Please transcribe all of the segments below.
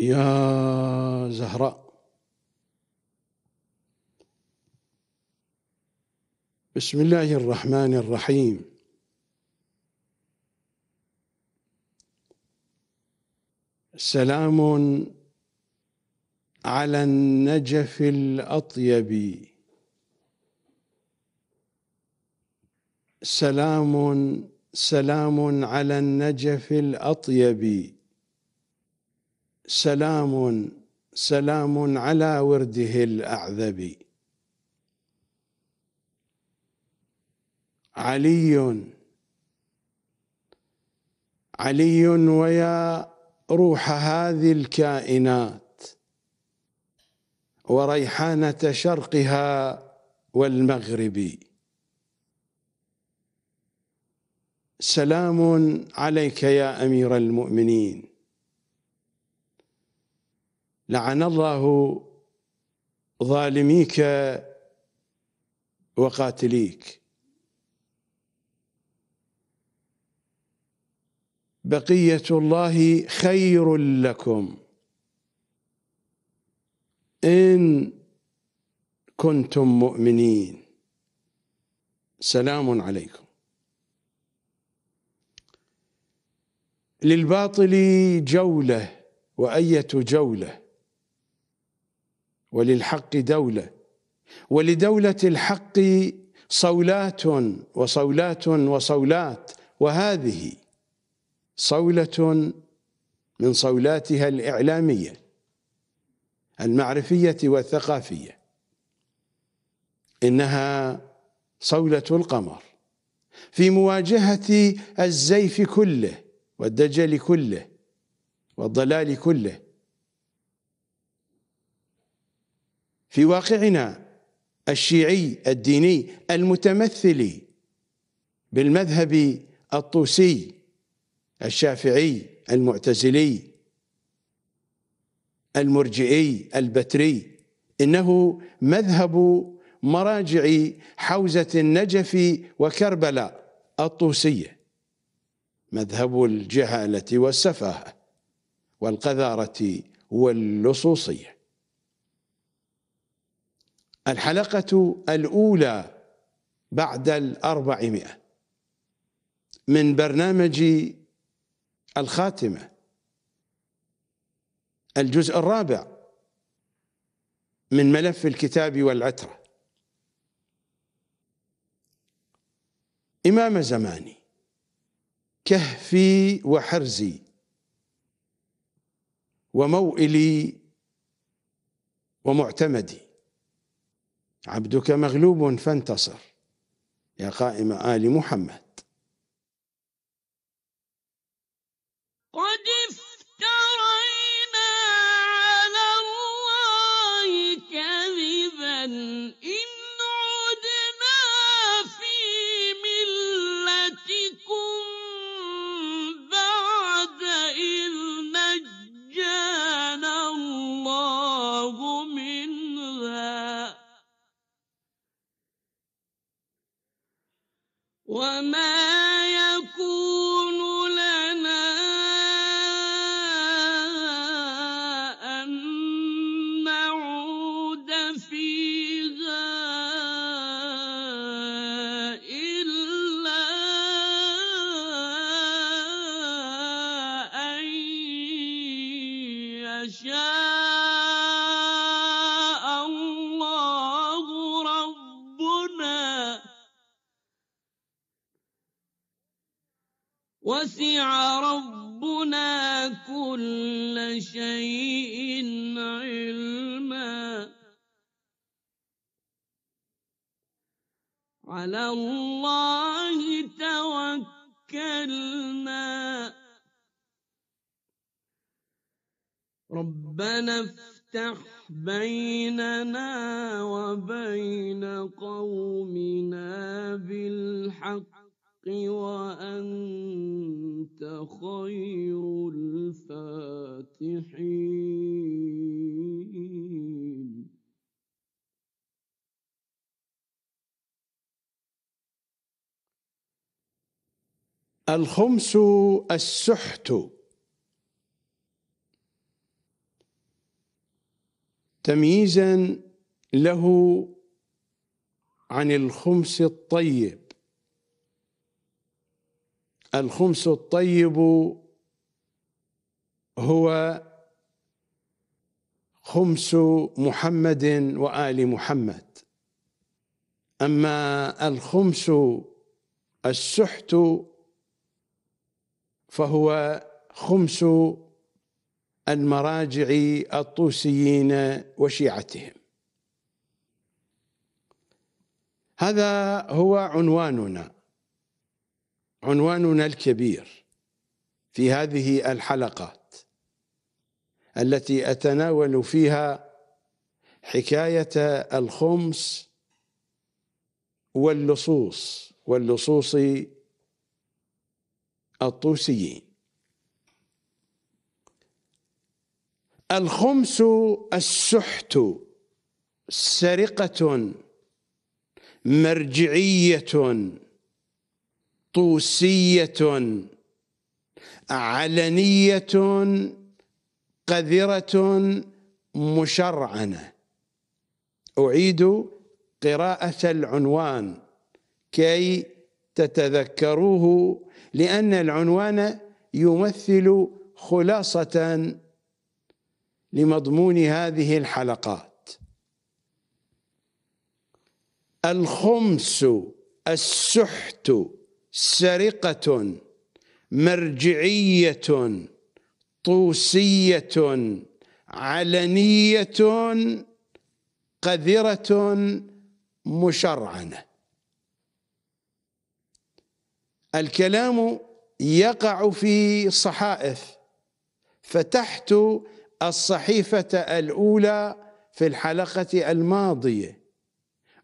يا زهراء بسم الله الرحمن الرحيم سلام على النجف الأطيب سلام سلام على النجف الأطيب سلام سلام على ورده الأعذب علي علي ويا روح هذه الكائنات وريحانة شرقها والمغرب سلام عليك يا أمير المؤمنين لعن الله ظالميك وقاتليك بقية الله خير لكم إن كنتم مؤمنين سلام عليكم للباطل جولة وأية جولة وللحق دولة ولدولة الحق صولات وصولات وصولات وهذه صولة من صولاتها الإعلامية المعرفية والثقافية إنها صولة القمر في مواجهة الزيف كله والدجل كله والضلال كله في واقعنا الشيعي الديني المتمثل بالمذهب الطوسي الشافعي المعتزلي المرجئي البتري انه مذهب مراجع حوزه النجف وكربلاء الطوسيه مذهب الجهاله والسفاهه والقذاره واللصوصيه الحلقة الأولى بعد الأربعمائة من برنامج الخاتمة الجزء الرابع من ملف الكتاب والعترة إمام زماني كهفي وحرزي وموئلي ومعتمدي عبدك مغلوب فانتصر يا قائم آل محمد وما وسع ربنا كل شيء علما على الله توكلنا ربنا افتح بين الخمس السحت تمييزا له عن الخمس الطيب الخمس الطيب هو خمس محمد وآل محمد أما الخمس السحت فهو خمس المراجع الطوسيين وشيعتهم هذا هو عنواننا عنواننا الكبير في هذه الحلقات التي اتناول فيها حكايه الخمس واللصوص واللصوص الطوسيين الخمس السحت سرقة مرجعية طوسية علنية قذرة مشرعنة أعيد قراءة العنوان كي تتذكروه لأن العنوان يمثل خلاصة لمضمون هذه الحلقات الخمس السحت سرقة مرجعية طوسية علنية قذرة مشرعنة الكلام يقع في صحائف فتحت الصحيفة الأولى في الحلقة الماضية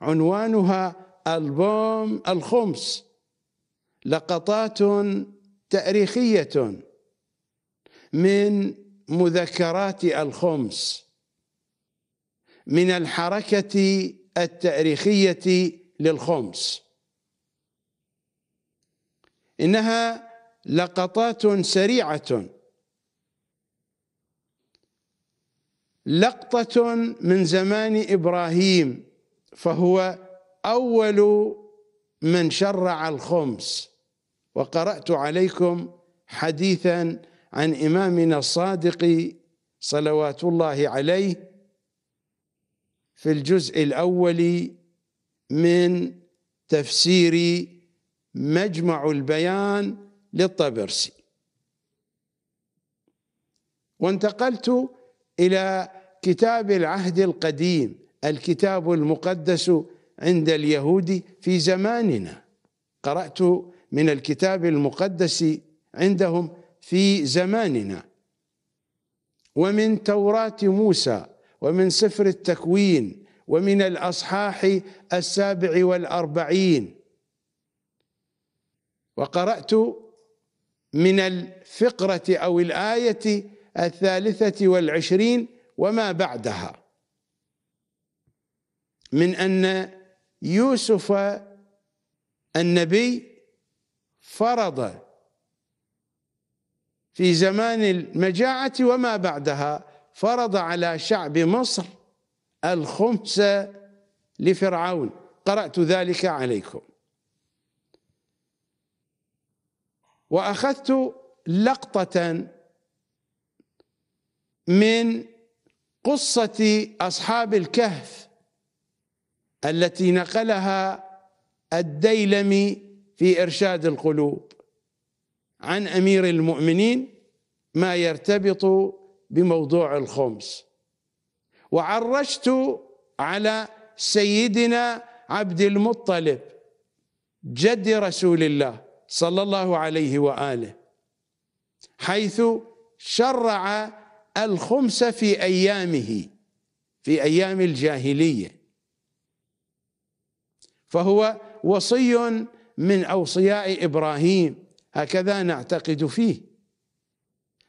عنوانها ألبوم الخمس لقطات تاريخية من مذكرات الخمس من الحركة التاريخية للخمس إنها لقطات سريعة لقطة من زمان إبراهيم فهو أول من شرع الخمس وقرأت عليكم حديثا عن إمامنا الصادق صلوات الله عليه في الجزء الأول من تفسير مجمع البيان للطبرسي وانتقلت إلى كتاب العهد القديم الكتاب المقدس عند اليهود في زماننا قرأت من الكتاب المقدس عندهم في زماننا ومن توراة موسى ومن سفر التكوين ومن الأصحاح السابع والأربعين وقرأت من الفقرة أو الآية الثالثة والعشرين وما بعدها من أن يوسف النبي فرض في زمان المجاعة وما بعدها فرض على شعب مصر الخمس لفرعون قرأت ذلك عليكم واخذت لقطه من قصه اصحاب الكهف التي نقلها الديلمي في ارشاد القلوب عن امير المؤمنين ما يرتبط بموضوع الخمس وعرجت على سيدنا عبد المطلب جد رسول الله صلى الله عليه واله حيث شرع الخمس في ايامه في ايام الجاهليه فهو وصي من اوصياء ابراهيم هكذا نعتقد فيه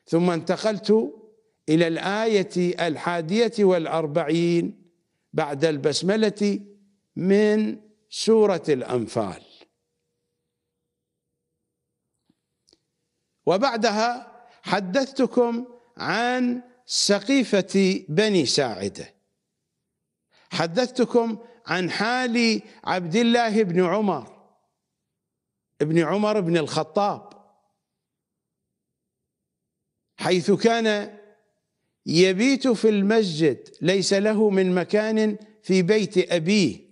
ثم انتقلت الى الايه الحاديه والاربعين بعد البسمله من سوره الانفال وبعدها حدثتكم عن سقيفة بني ساعدة حدثتكم عن حال عبد الله بن عمر ابن عمر بن الخطاب حيث كان يبيت في المسجد ليس له من مكان في بيت أبيه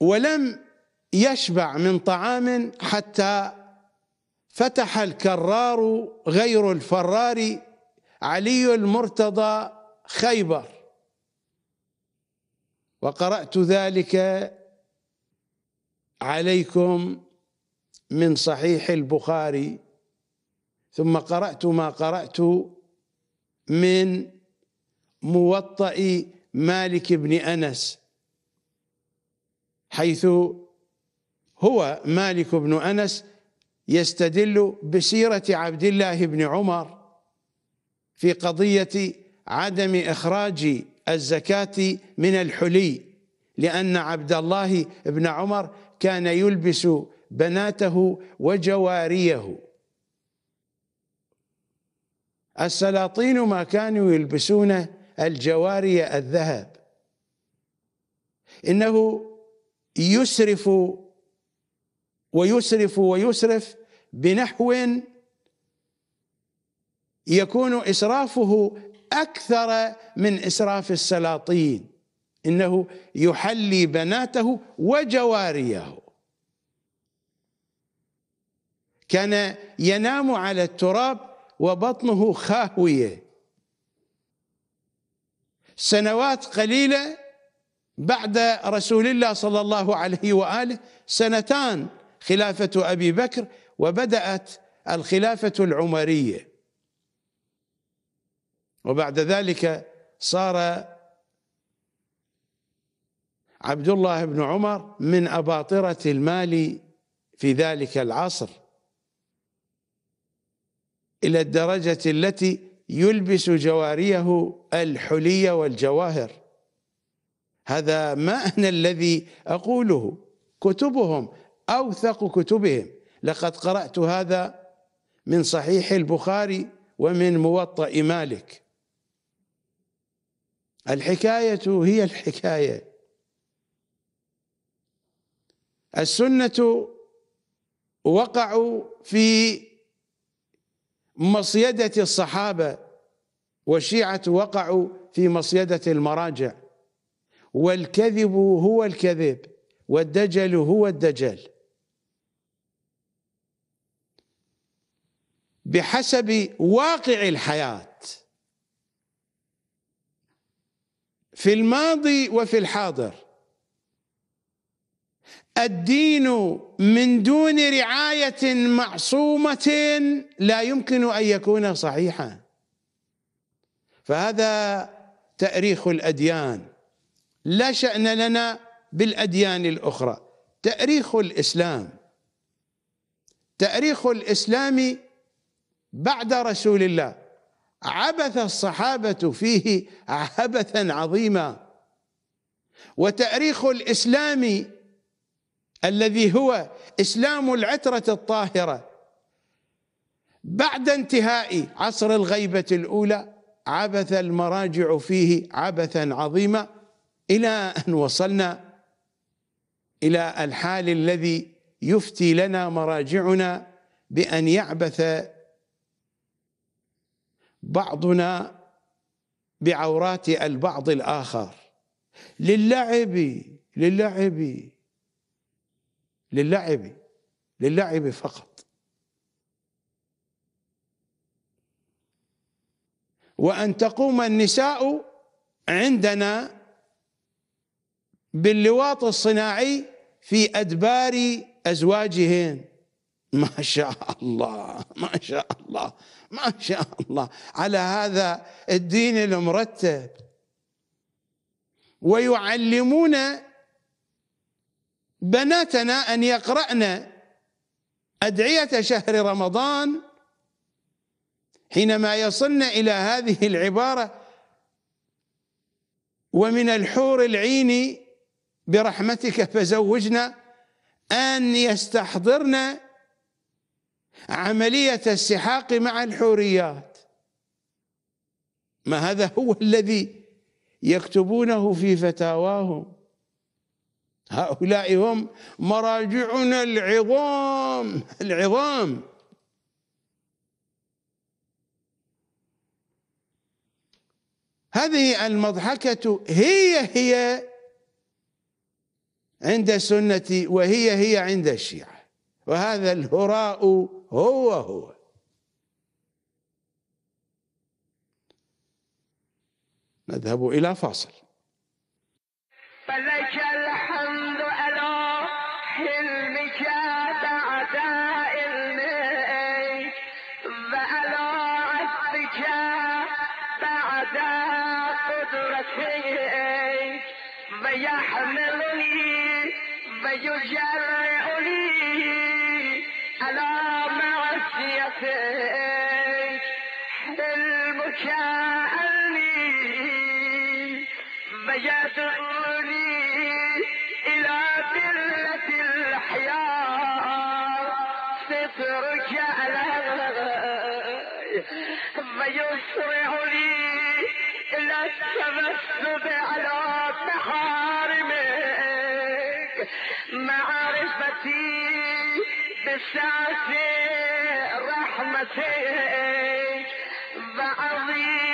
ولم يشبع من طعام حتى فتح الكرار غير الفرار علي المرتضى خيبر وقرأت ذلك عليكم من صحيح البخاري ثم قرأت ما قرأت من موطئ مالك بن أنس حيث هو مالك بن أنس يستدل بسيرة عبد الله بن عمر في قضية عدم إخراج الزكاة من الحلي لأن عبد الله بن عمر كان يلبس بناته وجواريه السلاطين ما كانوا يلبسون الجواري الذهب إنه يسرف ويسرف ويسرف بنحو يكون اسرافه اكثر من اسراف السلاطين انه يحلي بناته وجواريه كان ينام على التراب وبطنه خاويه سنوات قليله بعد رسول الله صلى الله عليه واله سنتان خلافة أبي بكر وبدأت الخلافة العمرية وبعد ذلك صار عبد الله بن عمر من أباطرة المال في ذلك العصر إلى الدرجة التي يلبس جواريه الحلي والجواهر هذا ما أنا الذي أقوله كتبهم أوثق كتبهم لقد قرأت هذا من صحيح البخاري ومن موطأ مالك الحكاية هي الحكاية السنة وقعوا في مصيدة الصحابة والشيعة وقعوا في مصيدة المراجع والكذب هو الكذب والدجل هو الدجل بحسب واقع الحياه في الماضي وفي الحاضر الدين من دون رعايه معصومه لا يمكن ان يكون صحيحا فهذا تاريخ الاديان لا شان لنا بالاديان الاخرى تاريخ الاسلام تاريخ الاسلام بعد رسول الله عبث الصحابة فيه عبثا عظيما وتأريخ الإسلام الذي هو إسلام العترة الطاهرة بعد انتهاء عصر الغيبة الأولى عبث المراجع فيه عبثا عظيما إلى أن وصلنا إلى الحال الذي يفتي لنا مراجعنا بأن يعبث بعضنا بعورات البعض الآخر للعب للعب للعب للعب فقط وأن تقوم النساء عندنا باللواط الصناعي في أدبار أزواجهن ما شاء الله ما شاء الله ما شاء الله على هذا الدين المرتب ويعلمون بناتنا ان يقرأن ادعية شهر رمضان حينما يصلن الى هذه العباره ومن الحور العين برحمتك فزوجنا ان يستحضرن عملية السحاق مع الحوريات ما هذا هو الذي يكتبونه في فتاواهم هؤلاء هم مراجعنا العظام العظام هذه المضحكة هي هي عند السنة وهي هي عند الشيعة وهذا الهراء هو هو نذهب إلى فاصل فلك الحمد على حلمك بعد علمك وعلى عفوك بعد قدرتك ويحملني ويجرني شأني فيدعوني إلى قلة الحياة سترك علي فيسرع لي إلى التمسك على محارمك معرفتي بسعة رحمتك العظيم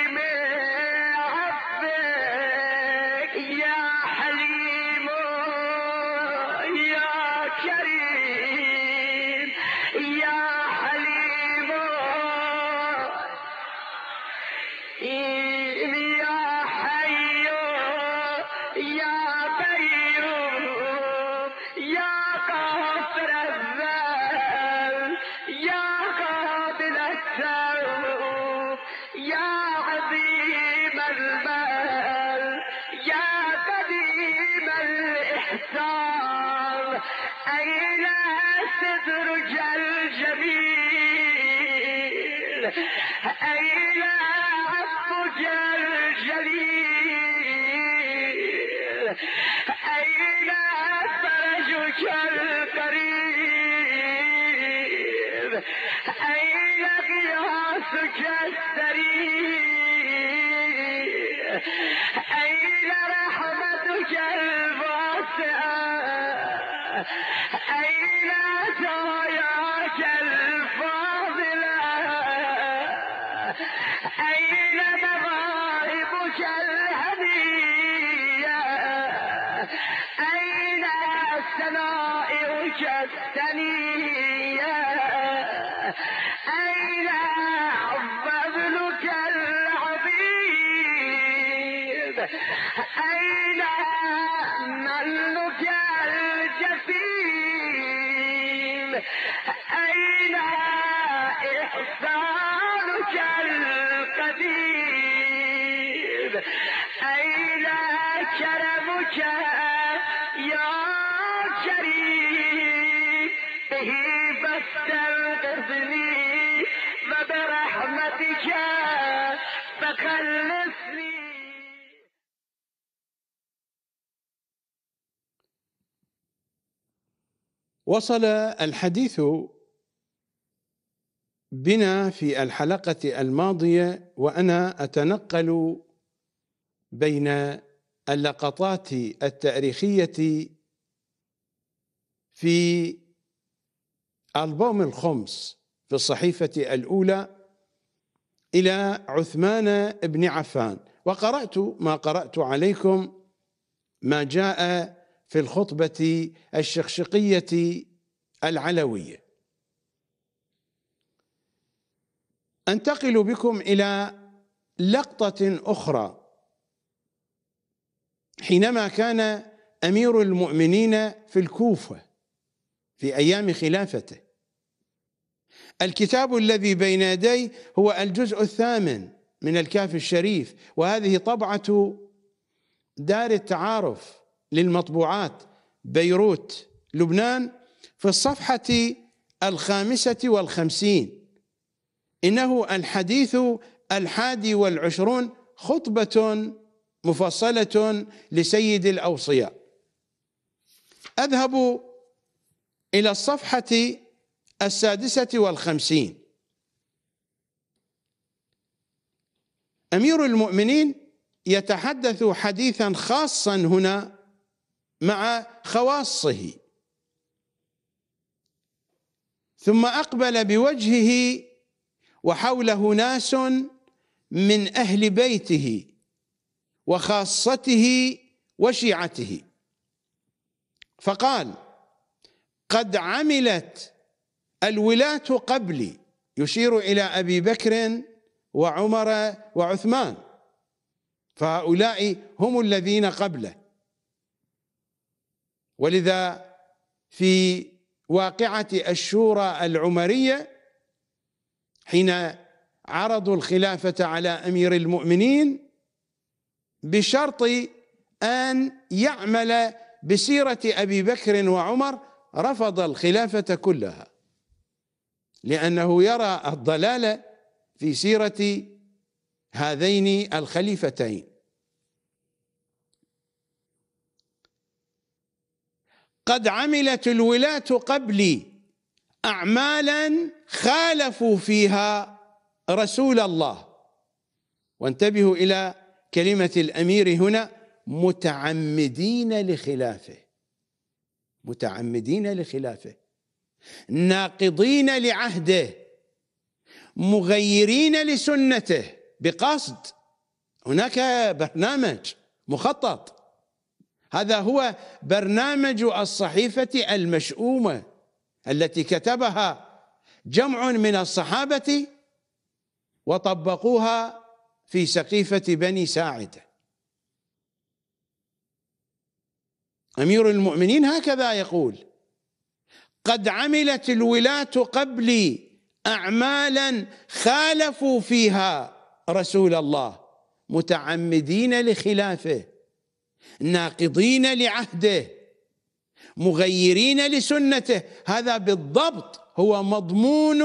وصل الحديث بنا في الحلقه الماضيه وانا اتنقل بين اللقطات التاريخيه في البوم الخمس في الصحيفه الاولى الى عثمان بن عفان وقرات ما قرات عليكم ما جاء في الخطبة الشقشقية العلوية أنتقل بكم إلى لقطة أخرى حينما كان أمير المؤمنين في الكوفة في أيام خلافته الكتاب الذي بين يديه هو الجزء الثامن من الكاف الشريف وهذه طبعة دار التعارف للمطبوعات بيروت لبنان في الصفحة الخامسة والخمسين إنه الحديث الحادي والعشرون خطبة مفصلة لسيد الأوصياء أذهب إلى الصفحة السادسة والخمسين أمير المؤمنين يتحدث حديثا خاصا هنا مع خواصه ثم اقبل بوجهه وحوله ناس من اهل بيته وخاصته وشيعته فقال قد عملت الولاة قبلي يشير إلى أبي بكر وعمر وعثمان فهؤلاء هم الذين قبله ولذا في واقعة الشورى العمرية حين عرضوا الخلافة على أمير المؤمنين بشرط أن يعمل بسيرة أبي بكر وعمر رفض الخلافة كلها لأنه يرى الضلال في سيرة هذين الخليفتين قد عملت الولاة قبلي أعمالا خالفوا فيها رسول الله وانتبهوا إلى كلمة الأمير هنا متعمدين لخلافه متعمدين لخلافه ناقضين لعهده مغيرين لسنته بقصد هناك برنامج مخطط هذا هو برنامج الصحيفة المشؤومة التي كتبها جمع من الصحابة وطبقوها في سقيفة بني ساعدة أمير المؤمنين هكذا يقول قد عملت الولاة قبلي أعمالا خالفوا فيها رسول الله متعمدين لخلافه ناقضين لعهده مغيرين لسنته هذا بالضبط هو مضمون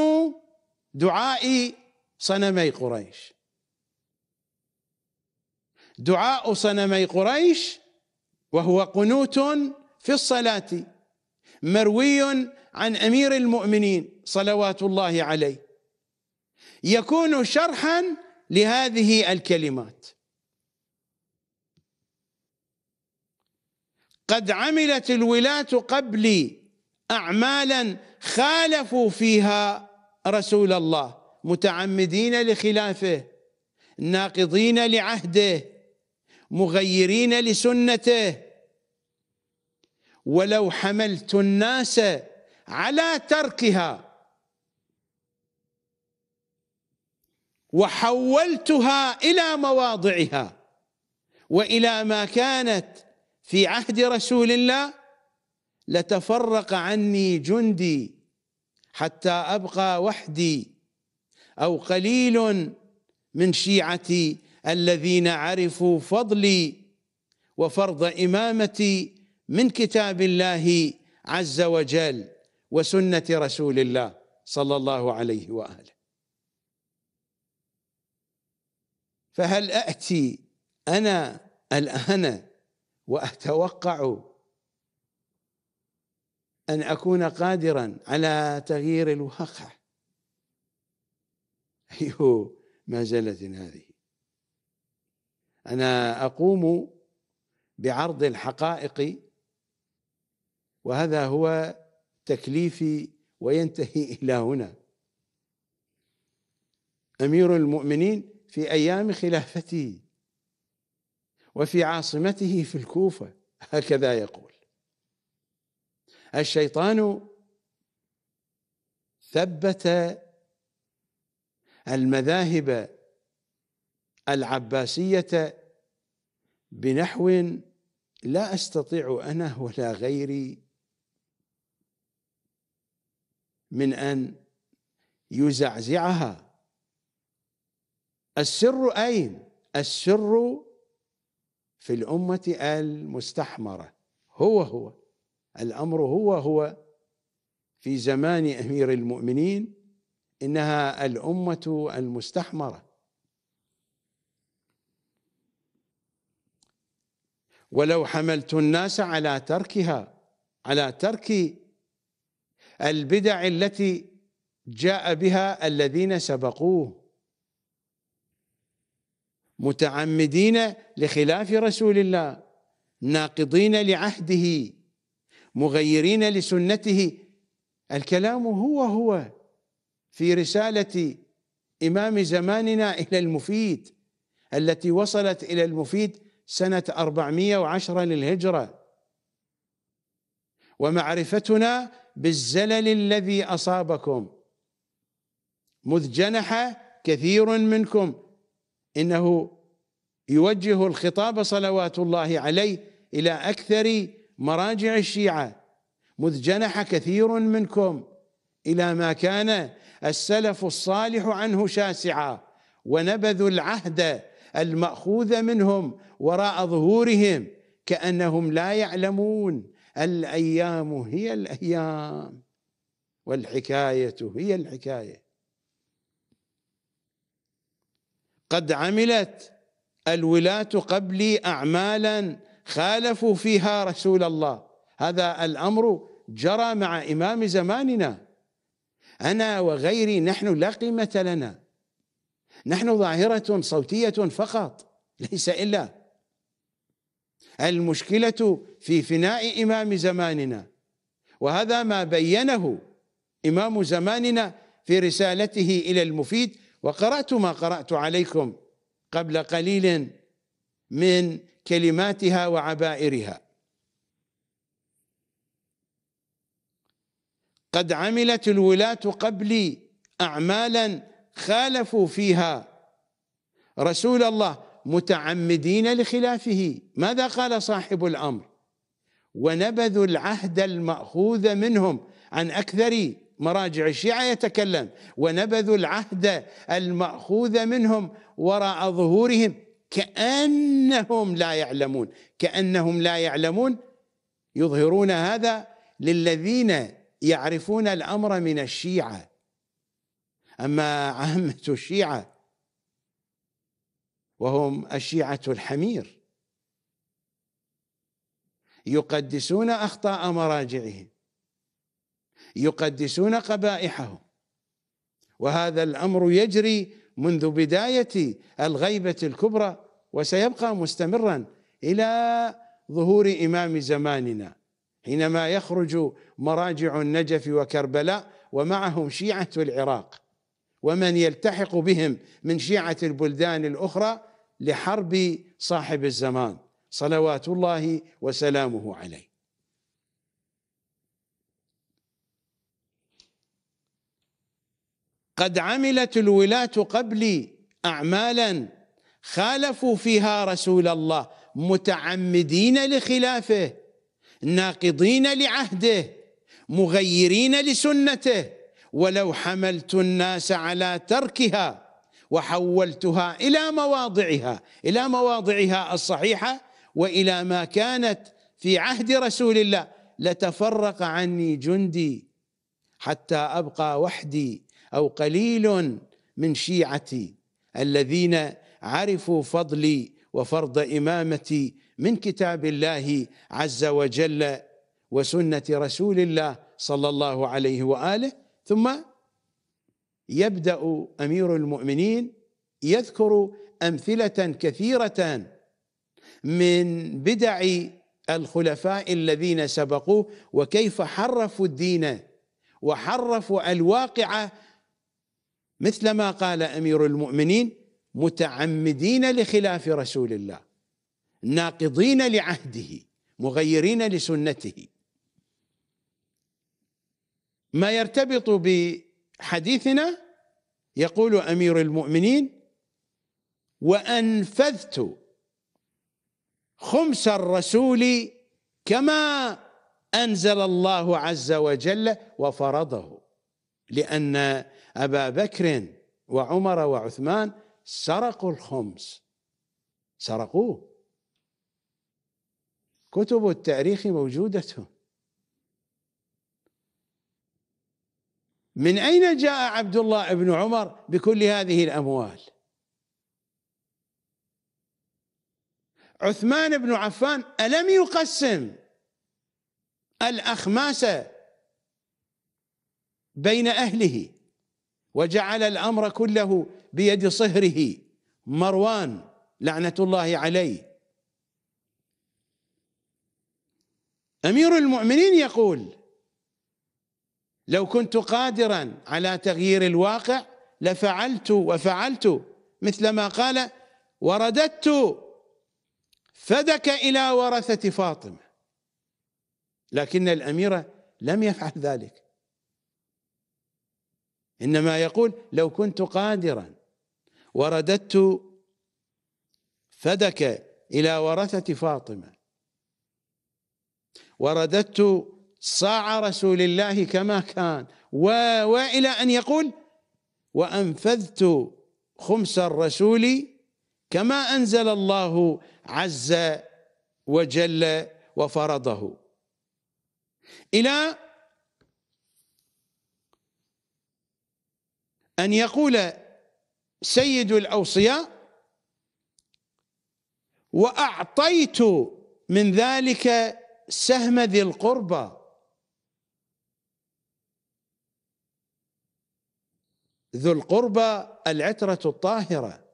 دعاء صنمي قريش دعاء صنمي قريش وهو قنوت في الصلاة مروي عن أمير المؤمنين صلوات الله عليه يكون شرحا لهذه الكلمات قد عملت الولاة قبلي أعمالا خالفوا فيها رسول الله متعمدين لخلافه ناقضين لعهده مغيرين لسنته ولو حملت الناس على تركها وحولتها إلى مواضعها وإلى ما كانت في عهد رسول الله لتفرق عني جندي حتى ابقى وحدي او قليل من شيعتي الذين عرفوا فضلي وفرض امامتي من كتاب الله عز وجل وسنه رسول الله صلى الله عليه واله فهل اتي انا الان واتوقع ان اكون قادرا على تغيير الواقع اي أيوه، مازله هذه انا اقوم بعرض الحقائق وهذا هو تكليفي وينتهي الى هنا امير المؤمنين في ايام خلافتي وفي عاصمته في الكوفة هكذا يقول الشيطان ثبت المذاهب العباسية بنحو لا أستطيع أنا ولا غيري من أن يزعزعها السر أين؟ السر في الأمة المستحمرة هو هو الأمر هو هو في زمان أمير المؤمنين إنها الأمة المستحمرة ولو حملت الناس على تركها على ترك البدع التي جاء بها الذين سبقوه متعمدين لخلاف رسول الله ناقضين لعهده مغيرين لسنته الكلام هو هو في رسالة إمام زماننا إلى المفيد التي وصلت إلى المفيد سنة 410 للهجرة ومعرفتنا بالزلل الذي أصابكم مذ جنح كثير منكم انه يوجه الخطاب صلوات الله عليه الى اكثر مراجع الشيعه مذ جنح كثير منكم الى ما كان السلف الصالح عنه شاسعا ونبذوا العهد الماخوذ منهم وراء ظهورهم كانهم لا يعلمون الايام هي الايام والحكايه هي الحكايه قد عملت الولاة قبلي أعمالا خالفوا فيها رسول الله هذا الأمر جرى مع إمام زماننا أنا وغيري نحن لا قيمة لنا نحن ظاهرة صوتية فقط ليس إلا المشكلة في فناء إمام زماننا وهذا ما بينه إمام زماننا في رسالته إلى المفيد وقرأت ما قرأت عليكم قبل قليل من كلماتها وعبائرها قد عملت الولاة قبلي أعمالا خالفوا فيها رسول الله متعمدين لخلافه ماذا قال صاحب الأمر ونبذوا العهد المأخوذ منهم عن أكثر مراجع الشيعة يتكلم ونبذوا العهد المأخوذ منهم وراء ظهورهم كأنهم لا يعلمون كأنهم لا يعلمون يظهرون هذا للذين يعرفون الأمر من الشيعة أما عامة الشيعة وهم الشيعة الحمير يقدسون أخطاء مراجعهم يقدسون قبائحهم وهذا الامر يجري منذ بدايه الغيبه الكبرى وسيبقى مستمرا الى ظهور امام زماننا حينما يخرج مراجع النجف وكربلاء ومعهم شيعه العراق ومن يلتحق بهم من شيعه البلدان الاخرى لحرب صاحب الزمان صلوات الله وسلامه عليه قد عملت الولاة قبلي أعمالا خالفوا فيها رسول الله متعمدين لخلافه ناقضين لعهده مغيرين لسنته ولو حملت الناس على تركها وحولتها إلى مواضعها إلى مواضعها الصحيحة وإلى ما كانت في عهد رسول الله لتفرق عني جندي حتى أبقى وحدي أو قليل من شيعتي الذين عرفوا فضلي وفرض إمامتي من كتاب الله عز وجل وسنة رسول الله صلى الله عليه وآله ثم يبدأ أمير المؤمنين يذكر أمثلة كثيرة من بدع الخلفاء الذين سبقوه وكيف حرفوا الدين وحرفوا الواقعه مثل ما قال امير المؤمنين متعمدين لخلاف رسول الله ناقضين لعهده مغيرين لسنته ما يرتبط بحديثنا يقول امير المؤمنين وانفذت خمس الرسول كما انزل الله عز وجل وفرضه لان أبا بكر وعمر وعثمان سرقوا الخمس سرقوه كتب التاريخ موجودة من أين جاء عبد الله بن عمر بكل هذه الأموال عثمان بن عفان ألم يقسم الأخماس بين أهله وجعل الأمر كله بيد صهره مروان لعنة الله عليه أمير المؤمنين يقول لو كنت قادرا على تغيير الواقع لفعلت وفعلت مثل ما قال ورددت فدك إلى ورثة فاطمة لكن الأميرة لم يفعل ذلك إنما يقول لو كنت قادرا ورددت فدك إلى ورثة فاطمة ورددت صاع رسول الله كما كان و... وإلى أن يقول وأنفذت خمس الرسول كما أنزل الله عز وجل وفرضه إلى أن يقول سيد الأوصياء وأعطيت من ذلك سهم ذي القربى ذو القربى العترة الطاهرة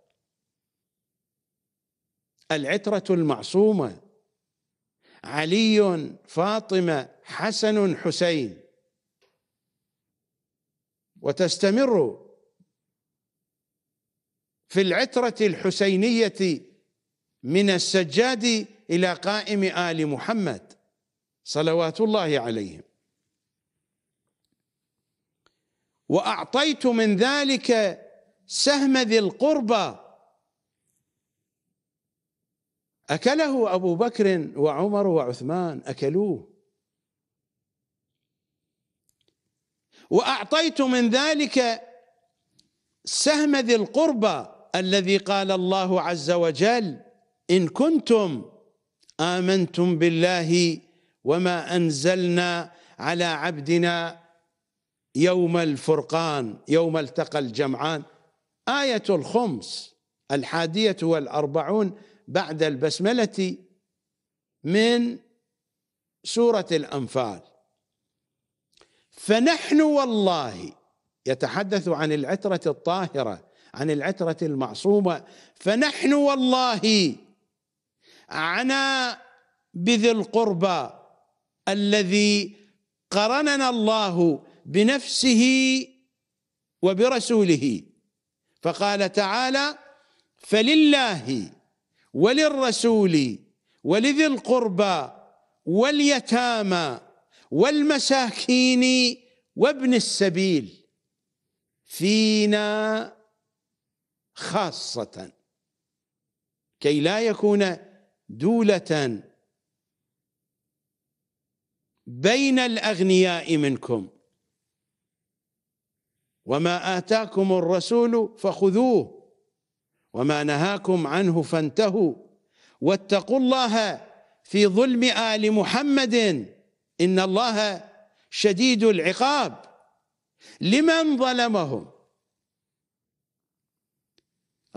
العترة المعصومة علي فاطمة حسن حسين وتستمر في العترة الحسينية من السجاد إلى قائم آل محمد صلوات الله عليهم وأعطيت من ذلك سهم ذي القربى أكله أبو بكر وعمر وعثمان أكلوه وأعطيت من ذلك سهم ذي القربى الذي قال الله عز وجل إن كنتم آمنتم بالله وما أنزلنا على عبدنا يوم الفرقان يوم التقى الجمعان آية الخمس الحادية والأربعون بعد البسملة من سورة الأنفال فنحن والله يتحدث عن العترة الطاهرة عن العترة المعصومة فنحن والله عنا بذي القربى الذي قرننا الله بنفسه وبرسوله فقال تعالى فلله وللرسول ولذي القربى واليتامى والمساكين وابن السبيل فينا خاصة كي لا يكون دولة بين الأغنياء منكم وما آتاكم الرسول فخذوه وما نهاكم عنه فانتهوا واتقوا الله في ظلم آل محمد إن الله شديد العقاب لمن ظلمهم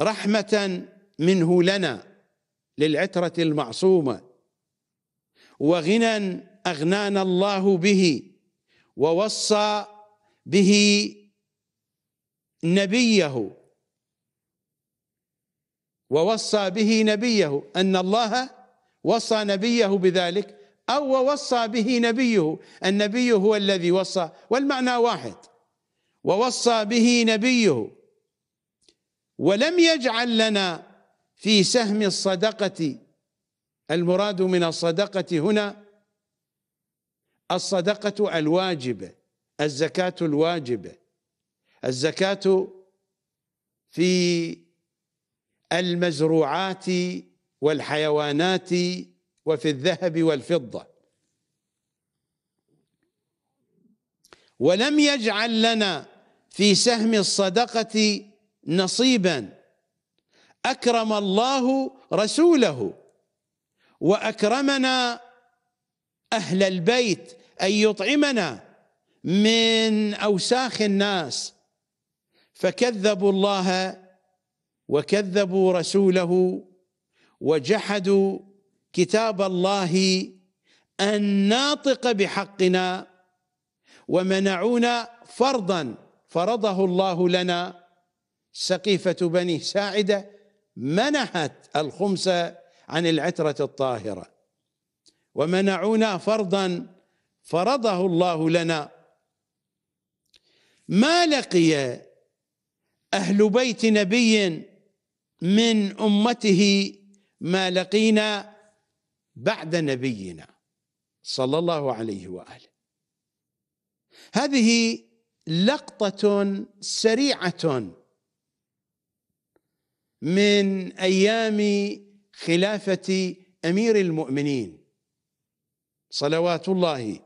رحمة منه لنا للعترة المعصومة وغنى أغنانا الله به ووصى به نبيه ووصى به نبيه أن الله وصى نبيه بذلك أو ووصى به نبيه النبي هو الذي وصى والمعنى واحد ووصى به نبيه ولم يجعل لنا في سهم الصدقة المراد من الصدقة هنا الصدقة الواجبة الزكاة الواجبة الزكاة في المزروعات والحيوانات وفي الذهب والفضة ولم يجعل لنا في سهم الصدقة نصيبا اكرم الله رسوله واكرمنا اهل البيت ان يطعمنا من اوساخ الناس فكذبوا الله وكذبوا رسوله وجحدوا كتاب الله الناطق بحقنا ومنعونا فرضا فرضه الله لنا سقيفة بني ساعدة منحت الخمس عن العترة الطاهرة ومنعونا فرضا فرضه الله لنا ما لقي أهل بيت نبي من أمته ما لقينا بعد نبينا صلى الله عليه وآله هذه لقطة سريعة من ايام خلافه امير المؤمنين صلوات الله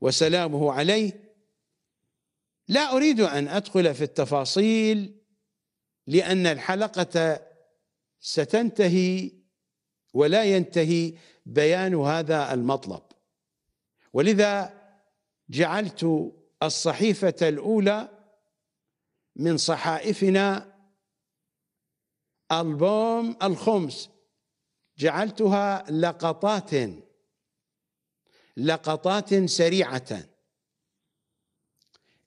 وسلامه عليه لا اريد ان ادخل في التفاصيل لان الحلقه ستنتهي ولا ينتهي بيان هذا المطلب ولذا جعلت الصحيفه الاولى من صحائفنا ألبوم الخمس جعلتها لقطات لقطات سريعة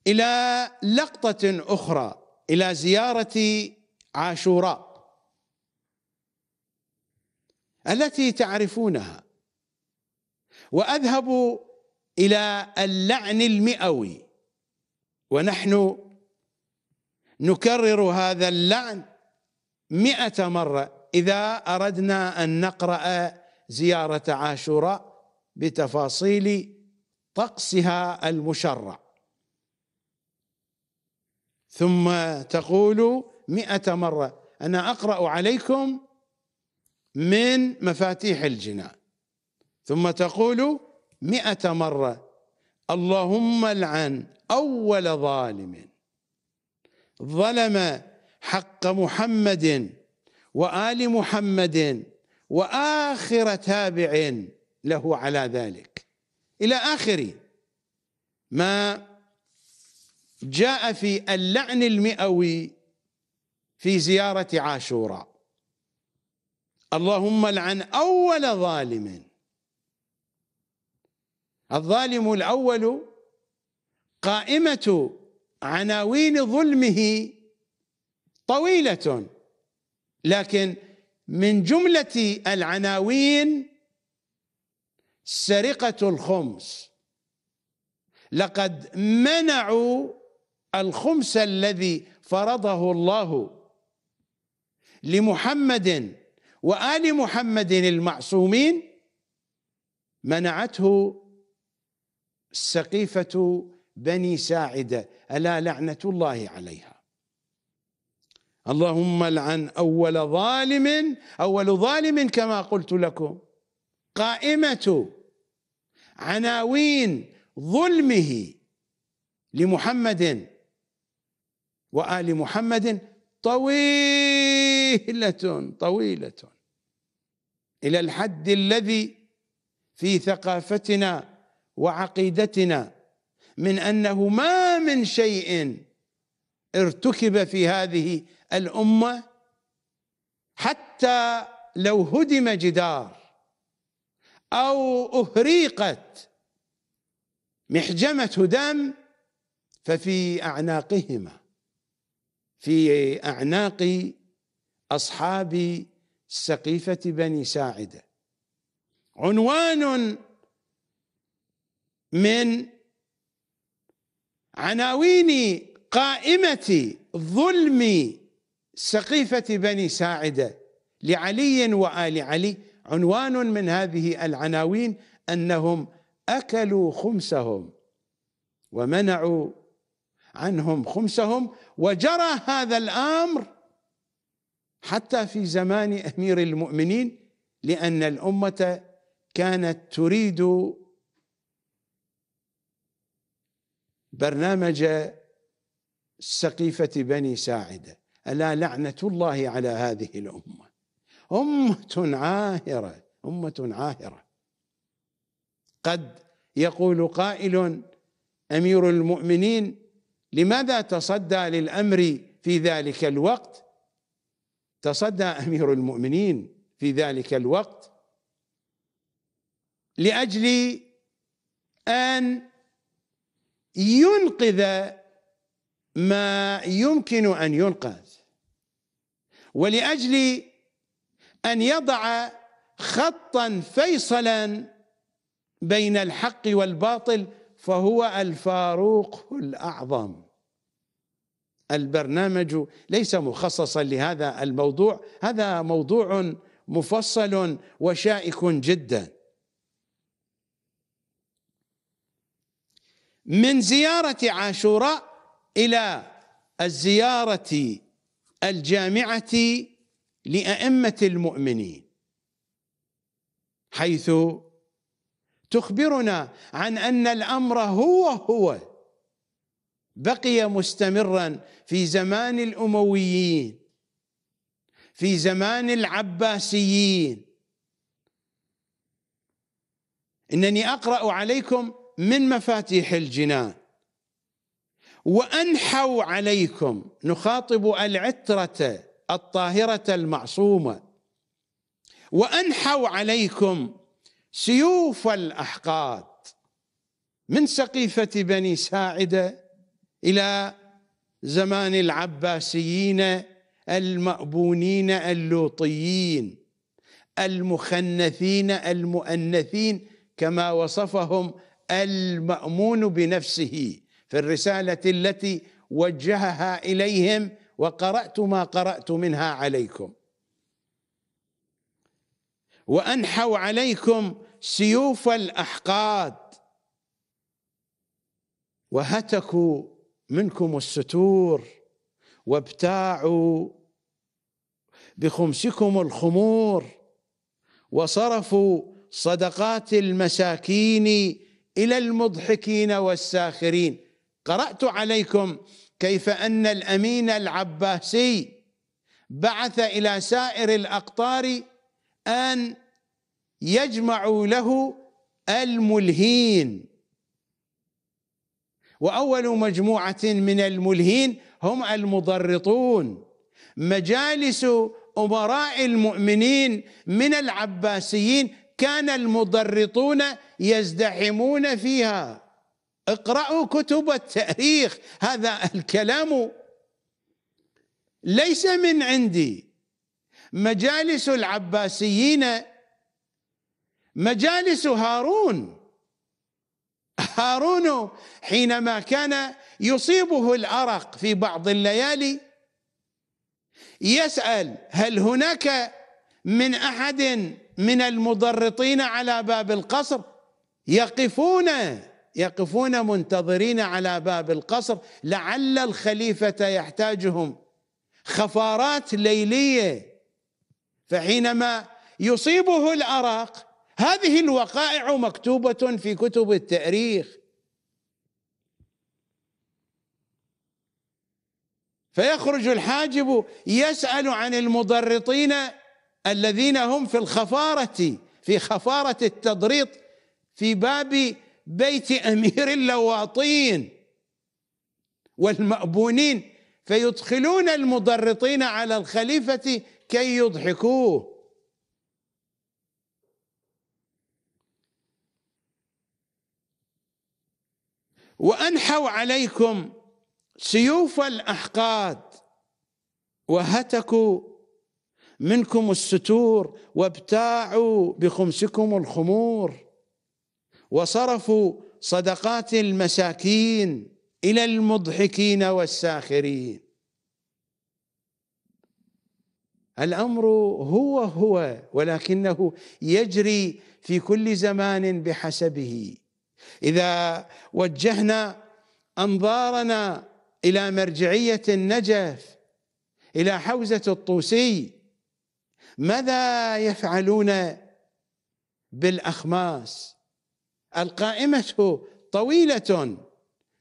إلى لقطة أخرى إلى زيارة عاشوراء التي تعرفونها وأذهب إلى اللعن المئوي ونحن نكرر هذا اللعن مئة مرة إذا أردنا أن نقرأ زيارة عاشوراء بتفاصيل طقسها المشرع ثم تقول مئة مرة أنا أقرأ عليكم من مفاتيح الجنان ثم تقول مئة مرة اللهم العن أول ظالم ظلم حق محمد وآل محمد وآخر تابع له على ذلك إلى آخر ما جاء في اللعن المئوي في زيارة عاشوراء اللهم لعن أول ظالم الظالم الأول قائمة عناوين ظلمه طويلة لكن من جملة العناوين سرقة الخمس لقد منعوا الخمس الذي فرضه الله لمحمد وآل محمد المعصومين منعته سقيفة بني ساعدة ألا لعنة الله عليها اللهم لعن أول ظالم أول ظالم كما قلت لكم قائمة عناوين ظلمه لمحمد وآل محمد طويلة طويلة إلى الحد الذي في ثقافتنا وعقيدتنا من أنه ما من شيء ارتكب في هذه الامه حتى لو هدم جدار او اهريقت محجمه دم ففي اعناقهما في اعناق اصحاب سقيفه بني ساعده عنوان من عناوين قائمه ظلم سقيفة بني ساعدة لعلي وآل علي عنوان من هذه العناوين أنهم أكلوا خمسهم ومنعوا عنهم خمسهم وجرى هذا الأمر حتى في زمان أمير المؤمنين لأن الأمة كانت تريد برنامج سقيفة بني ساعده ألا لعنة الله على هذه الأمة أمة عاهرة أمة عاهرة قد يقول قائل أمير المؤمنين لماذا تصدى للأمر في ذلك الوقت تصدى أمير المؤمنين في ذلك الوقت لأجل أن ينقذ ما يمكن أن ينقذ ولاجل ان يضع خطا فيصلا بين الحق والباطل فهو الفاروق الاعظم البرنامج ليس مخصصا لهذا الموضوع هذا موضوع مفصل وشائك جدا من زياره عاشوراء الى الزياره الجامعة لأئمة المؤمنين حيث تخبرنا عن أن الأمر هو هو بقي مستمرا في زمان الأمويين في زمان العباسيين إنني أقرأ عليكم من مفاتيح الجنان وانحوا عليكم نخاطب العتره الطاهره المعصومه وانحوا عليكم سيوف الاحقاد من سقيفه بني ساعده الى زمان العباسيين المأبونين اللوطيين المخنثين المؤنثين كما وصفهم المأمون بنفسه في الرسالة التي وجهها إليهم وقرأت ما قرأت منها عليكم وأنحوا عليكم سيوف الأحقاد وهتكوا منكم الستور وابتاعوا بخمسكم الخمور وصرفوا صدقات المساكين الى المضحكين والساخرين قرات عليكم كيف ان الامين العباسي بعث الى سائر الاقطار ان يجمعوا له الملهين واول مجموعه من الملهين هم المضرطون مجالس امراء المؤمنين من العباسيين كان المضرطون يزدحمون فيها اقرأوا كتب التاريخ هذا الكلام ليس من عندي مجالس العباسيين مجالس هارون هارون حينما كان يصيبه الأرق في بعض الليالي يسأل هل هناك من أحد من المضرطين على باب القصر يقفون يقفون منتظرين على باب القصر لعل الخليفه يحتاجهم خفارات ليليه فحينما يصيبه الارق هذه الوقائع مكتوبه في كتب التاريخ فيخرج الحاجب يسال عن المضرطين الذين هم في الخفاره في خفاره التضريط في باب بيت امير اللواطين والمأبونين فيدخلون المضرطين على الخليفة كي يضحكوه وأنحوا عليكم سيوف الأحقاد وهتكوا منكم الستور وابتاعوا بخمسكم الخمور وصرفوا صدقات المساكين إلى المضحكين والساخرين الأمر هو هو ولكنه يجري في كل زمان بحسبه إذا وجهنا أنظارنا إلى مرجعية النجف إلى حوزة الطوسي ماذا يفعلون بالأخماس القائمه طويله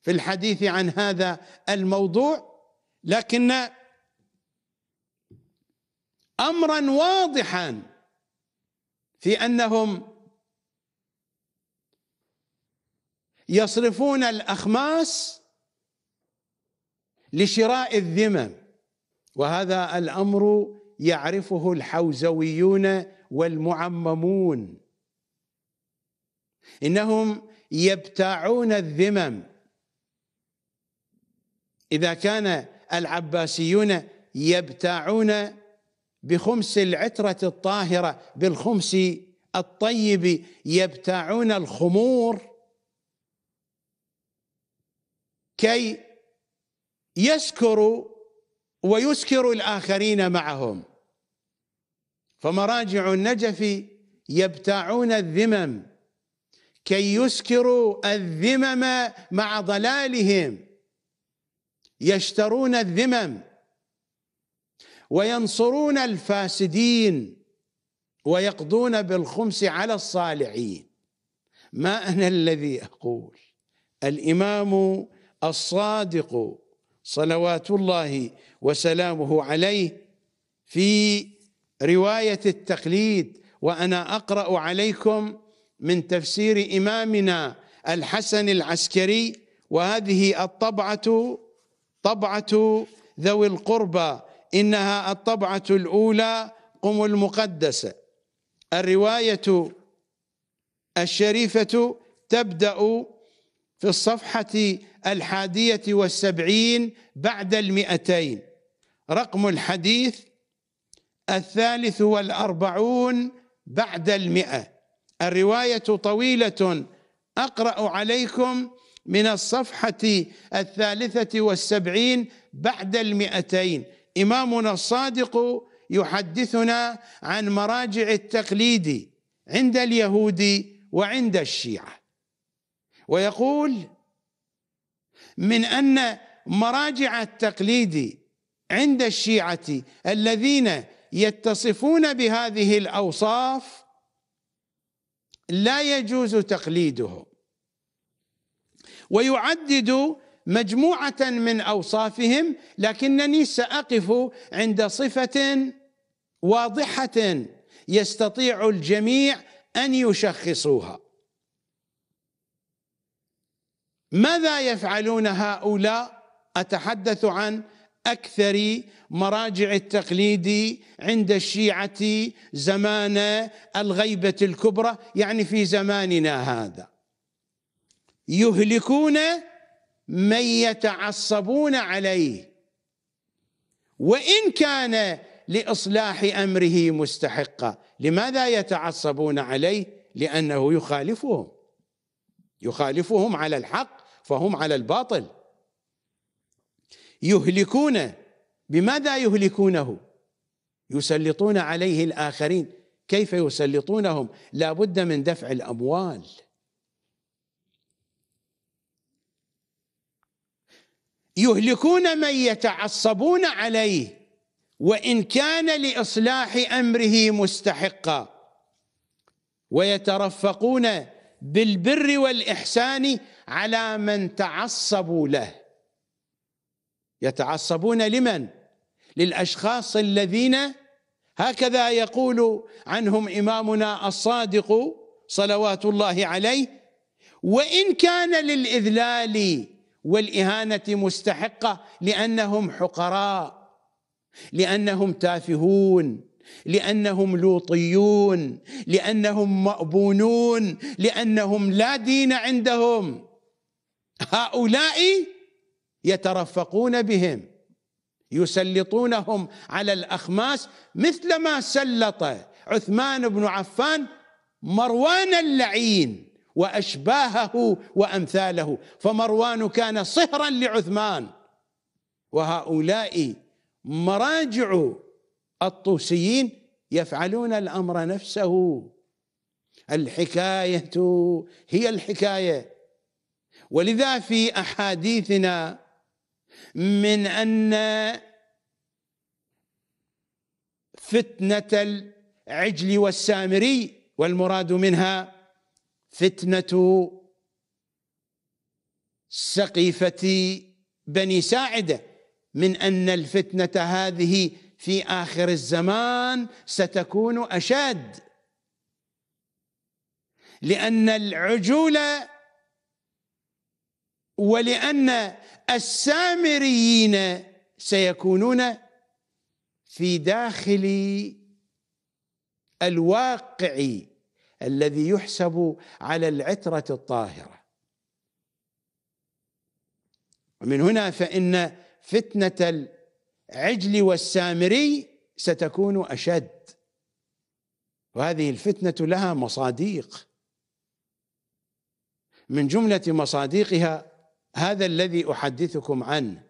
في الحديث عن هذا الموضوع لكن امرا واضحا في انهم يصرفون الاخماس لشراء الذمم وهذا الامر يعرفه الحوزويون والمعممون إنهم يبتاعون الذمم إذا كان العباسيون يبتاعون بخمس العترة الطاهرة بالخمس الطيب يبتاعون الخمور كي يسكروا ويسكروا الآخرين معهم فمراجع النجف يبتاعون الذمم كي يسكروا الذمم مع ضلالهم يشترون الذمم وينصرون الفاسدين ويقضون بالخمس على الصالحين ما انا الذي اقول الامام الصادق صلوات الله وسلامه عليه في روايه التقليد وانا اقرا عليكم من تفسير إمامنا الحسن العسكري وهذه الطبعة طبعة ذوي القربى إنها الطبعة الأولى قم المقدسة الرواية الشريفة تبدأ في الصفحة الحادية والسبعين بعد المئتين رقم الحديث الثالث والأربعون بعد المئة الروايه طويله اقرا عليكم من الصفحه الثالثه والسبعين بعد المئتين امامنا الصادق يحدثنا عن مراجع التقليد عند اليهود وعند الشيعه ويقول من ان مراجع التقليد عند الشيعه الذين يتصفون بهذه الاوصاف لا يجوز تقليده ويعدد مجموعة من أوصافهم لكنني سأقف عند صفة واضحة يستطيع الجميع أن يشخصوها ماذا يفعلون هؤلاء أتحدث عن اكثر مراجع التقليد عند الشيعه زمان الغيبه الكبرى يعني في زماننا هذا يهلكون من يتعصبون عليه وان كان لاصلاح امره مستحقا لماذا يتعصبون عليه لانه يخالفهم يخالفهم على الحق فهم على الباطل يهلكونه بماذا يهلكونه يسلطون عليه الآخرين كيف يسلطونهم لا بد من دفع الأموال يهلكون من يتعصبون عليه وإن كان لإصلاح أمره مستحقا ويترفقون بالبر والإحسان على من تعصبوا له يتعصبون لمن للاشخاص الذين هكذا يقول عنهم امامنا الصادق صلوات الله عليه وان كان للاذلال والاهانه مستحقه لانهم حقراء لانهم تافهون لانهم لوطيون لانهم مأبونون لانهم لا دين عندهم هؤلاء يترفقون بهم يسلطونهم على الأخماس مثلما سلط عثمان بن عفان مروان اللعين وأشباهه وأمثاله فمروان كان صهرا لعثمان وهؤلاء مراجع الطوسيين يفعلون الأمر نفسه الحكاية هي الحكاية ولذا في أحاديثنا من أن فتنة العجل والسامري والمراد منها فتنة سقيفة بني ساعدة من أن الفتنة هذه في آخر الزمان ستكون أشد لأن العجول ولأن السامريين سيكونون في داخل الواقع الذي يحسب على العترة الطاهرة ومن هنا فإن فتنة العجل والسامري ستكون أشد وهذه الفتنة لها مصاديق من جملة مصاديقها هذا الذي احدثكم عنه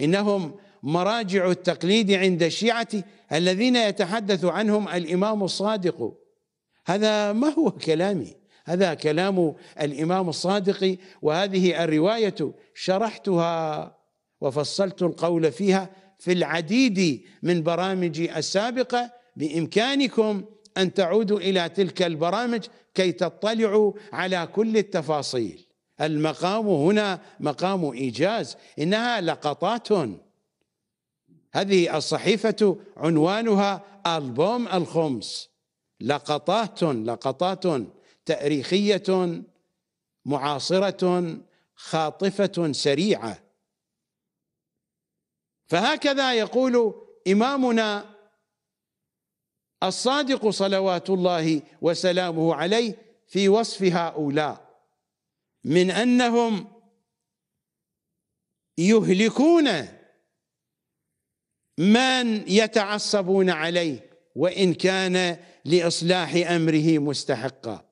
انهم مراجع التقليد عند الشيعه الذين يتحدث عنهم الامام الصادق هذا ما هو كلامي هذا كلام الامام الصادق وهذه الروايه شرحتها وفصلت القول فيها في العديد من برامجي السابقه بامكانكم ان تعودوا الى تلك البرامج كي تطلعوا على كل التفاصيل المقام هنا مقام إيجاز إنها لقطات هذه الصحيفة عنوانها ألبوم الخمس لقطات لقطات تاريخية معاصرة خاطفة سريعة فهكذا يقول إمامنا الصادق صلوات الله وسلامه عليه في وصف هؤلاء من أنهم يهلكون من يتعصبون عليه وإن كان لإصلاح أمره مستحقا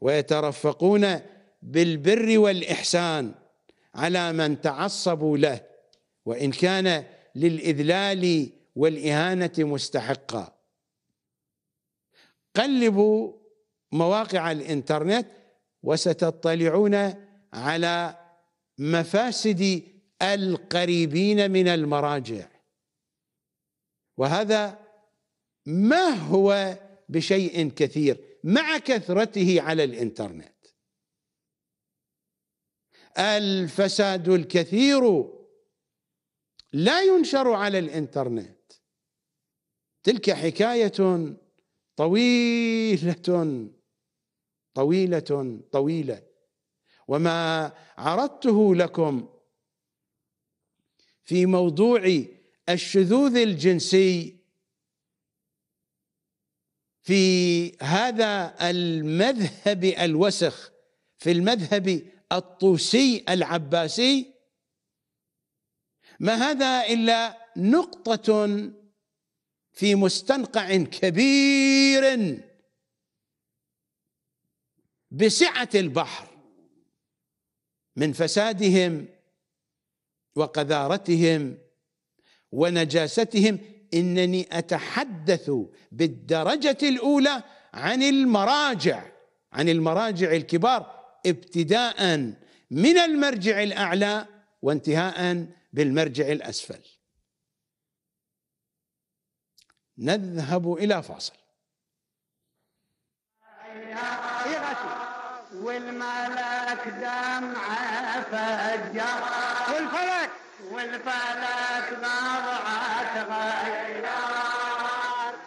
ويترفقون بالبر والإحسان على من تعصبوا له وإن كان للإذلال والإهانة مستحقا قلبوا مواقع الإنترنت وستطلعون على مفاسد القريبين من المراجع وهذا ما هو بشيء كثير مع كثرته على الانترنت الفساد الكثير لا ينشر على الانترنت تلك حكايه طويله طويله طويله وما عرضته لكم في موضوع الشذوذ الجنسي في هذا المذهب الوسخ في المذهب الطوسي العباسي ما هذا الا نقطه في مستنقع كبير بسعة البحر من فسادهم وقذارتهم ونجاستهم إنني أتحدث بالدرجة الأولى عن المراجع عن المراجع الكبار ابتداء من المرجع الأعلى وانتهاء بالمرجع الأسفل نذهب إلى فاصل والملك دمعه فجر والفلك والفلك ضرعه تغير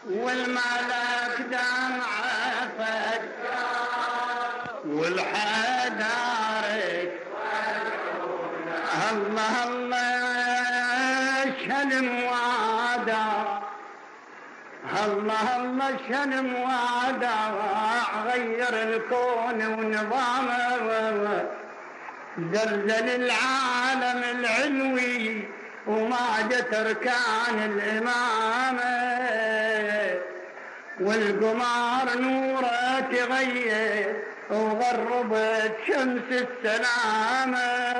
والملك دمعه فجر والحدارك الله الله الله مشن وعدا غير الكون ونظامه زلزل العالم العلوي وما جت اركان الامامه والقمار نوره تغير وغربت شمس السلامه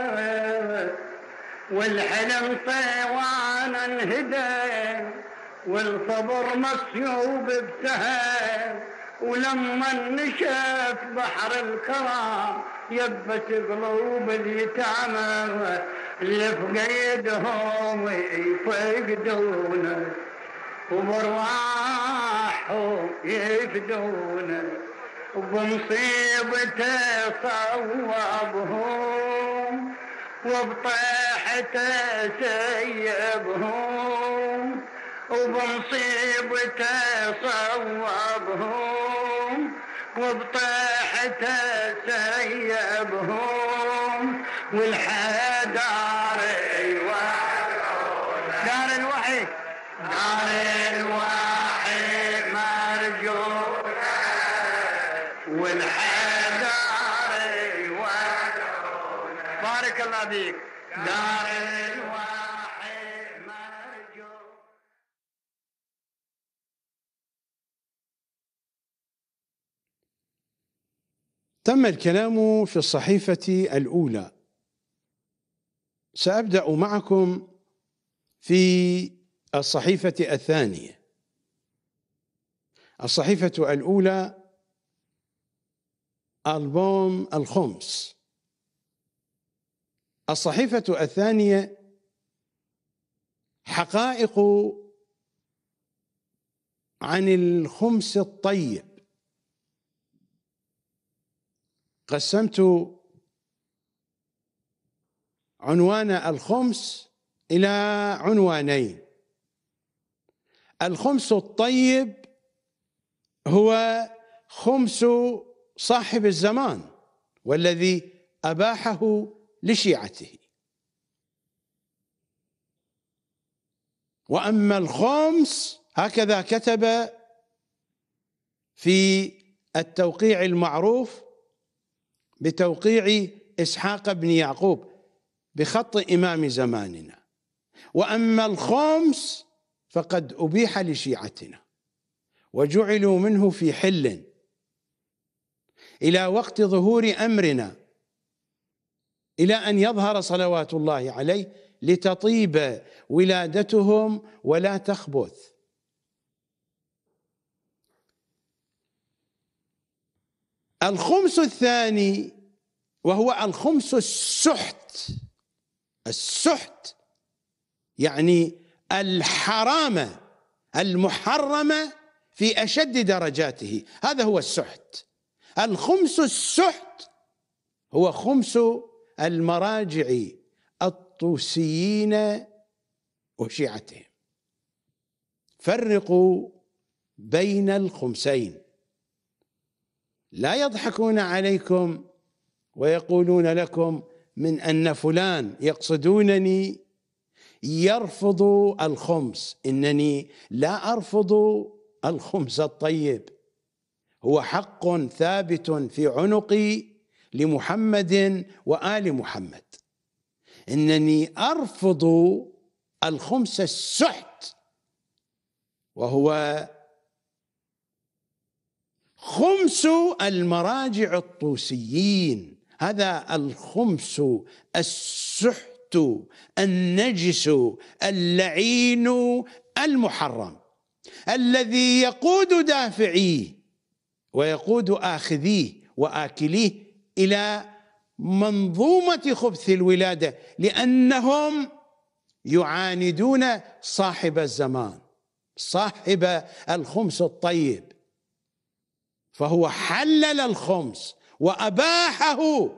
والحلم صيوان انهدم والصبر مسيوب ابتهل ولما نشف بحر الكرام يبت قلوب اليتامى اللي فقيدهم يفقدونه وبرواحهم يفدونه وبمصيبته صوابهم وبطيحته سيبهم وبصيب صوبهم وبطيحته سيبهم والحدار الواحد دار الوحي دار الوحي مرجونا والحدار بارك الله فيك دار الوحي تم الكلام في الصحيفة الأولى سأبدأ معكم في الصحيفة الثانية الصحيفة الأولى ألبوم الخمس الصحيفة الثانية حقائق عن الخمس الطيب قسمت عنوان الخمس إلى عنوانين الخمس الطيب هو خمس صاحب الزمان والذي أباحه لشيعته وأما الخمس هكذا كتب في التوقيع المعروف بتوقيع إسحاق بن يعقوب بخط إمام زماننا وأما الخمس فقد أبيح لشيعتنا وجعلوا منه في حل إلى وقت ظهور أمرنا إلى أن يظهر صلوات الله عليه لتطيب ولادتهم ولا تخبث الخمس الثاني وهو الخمس السحت السحت يعني الحرامه المحرمه في اشد درجاته هذا هو السحت الخمس السحت هو خمس المراجع الطوسيين وشيعتهم فرقوا بين الخمسين لا يضحكون عليكم ويقولون لكم من أن فلان يقصدونني يرفض الخمس إنني لا أرفض الخمس الطيب هو حق ثابت في عنقي لمحمد وآل محمد إنني أرفض الخمس السحت وهو خمس المراجع الطوسيين هذا الخمس السحت النجس اللعين المحرم الذي يقود دافعيه ويقود آخذيه وآكليه إلى منظومة خبث الولادة لأنهم يعاندون صاحب الزمان صاحب الخمس الطيب فهو حلل الخمس واباحه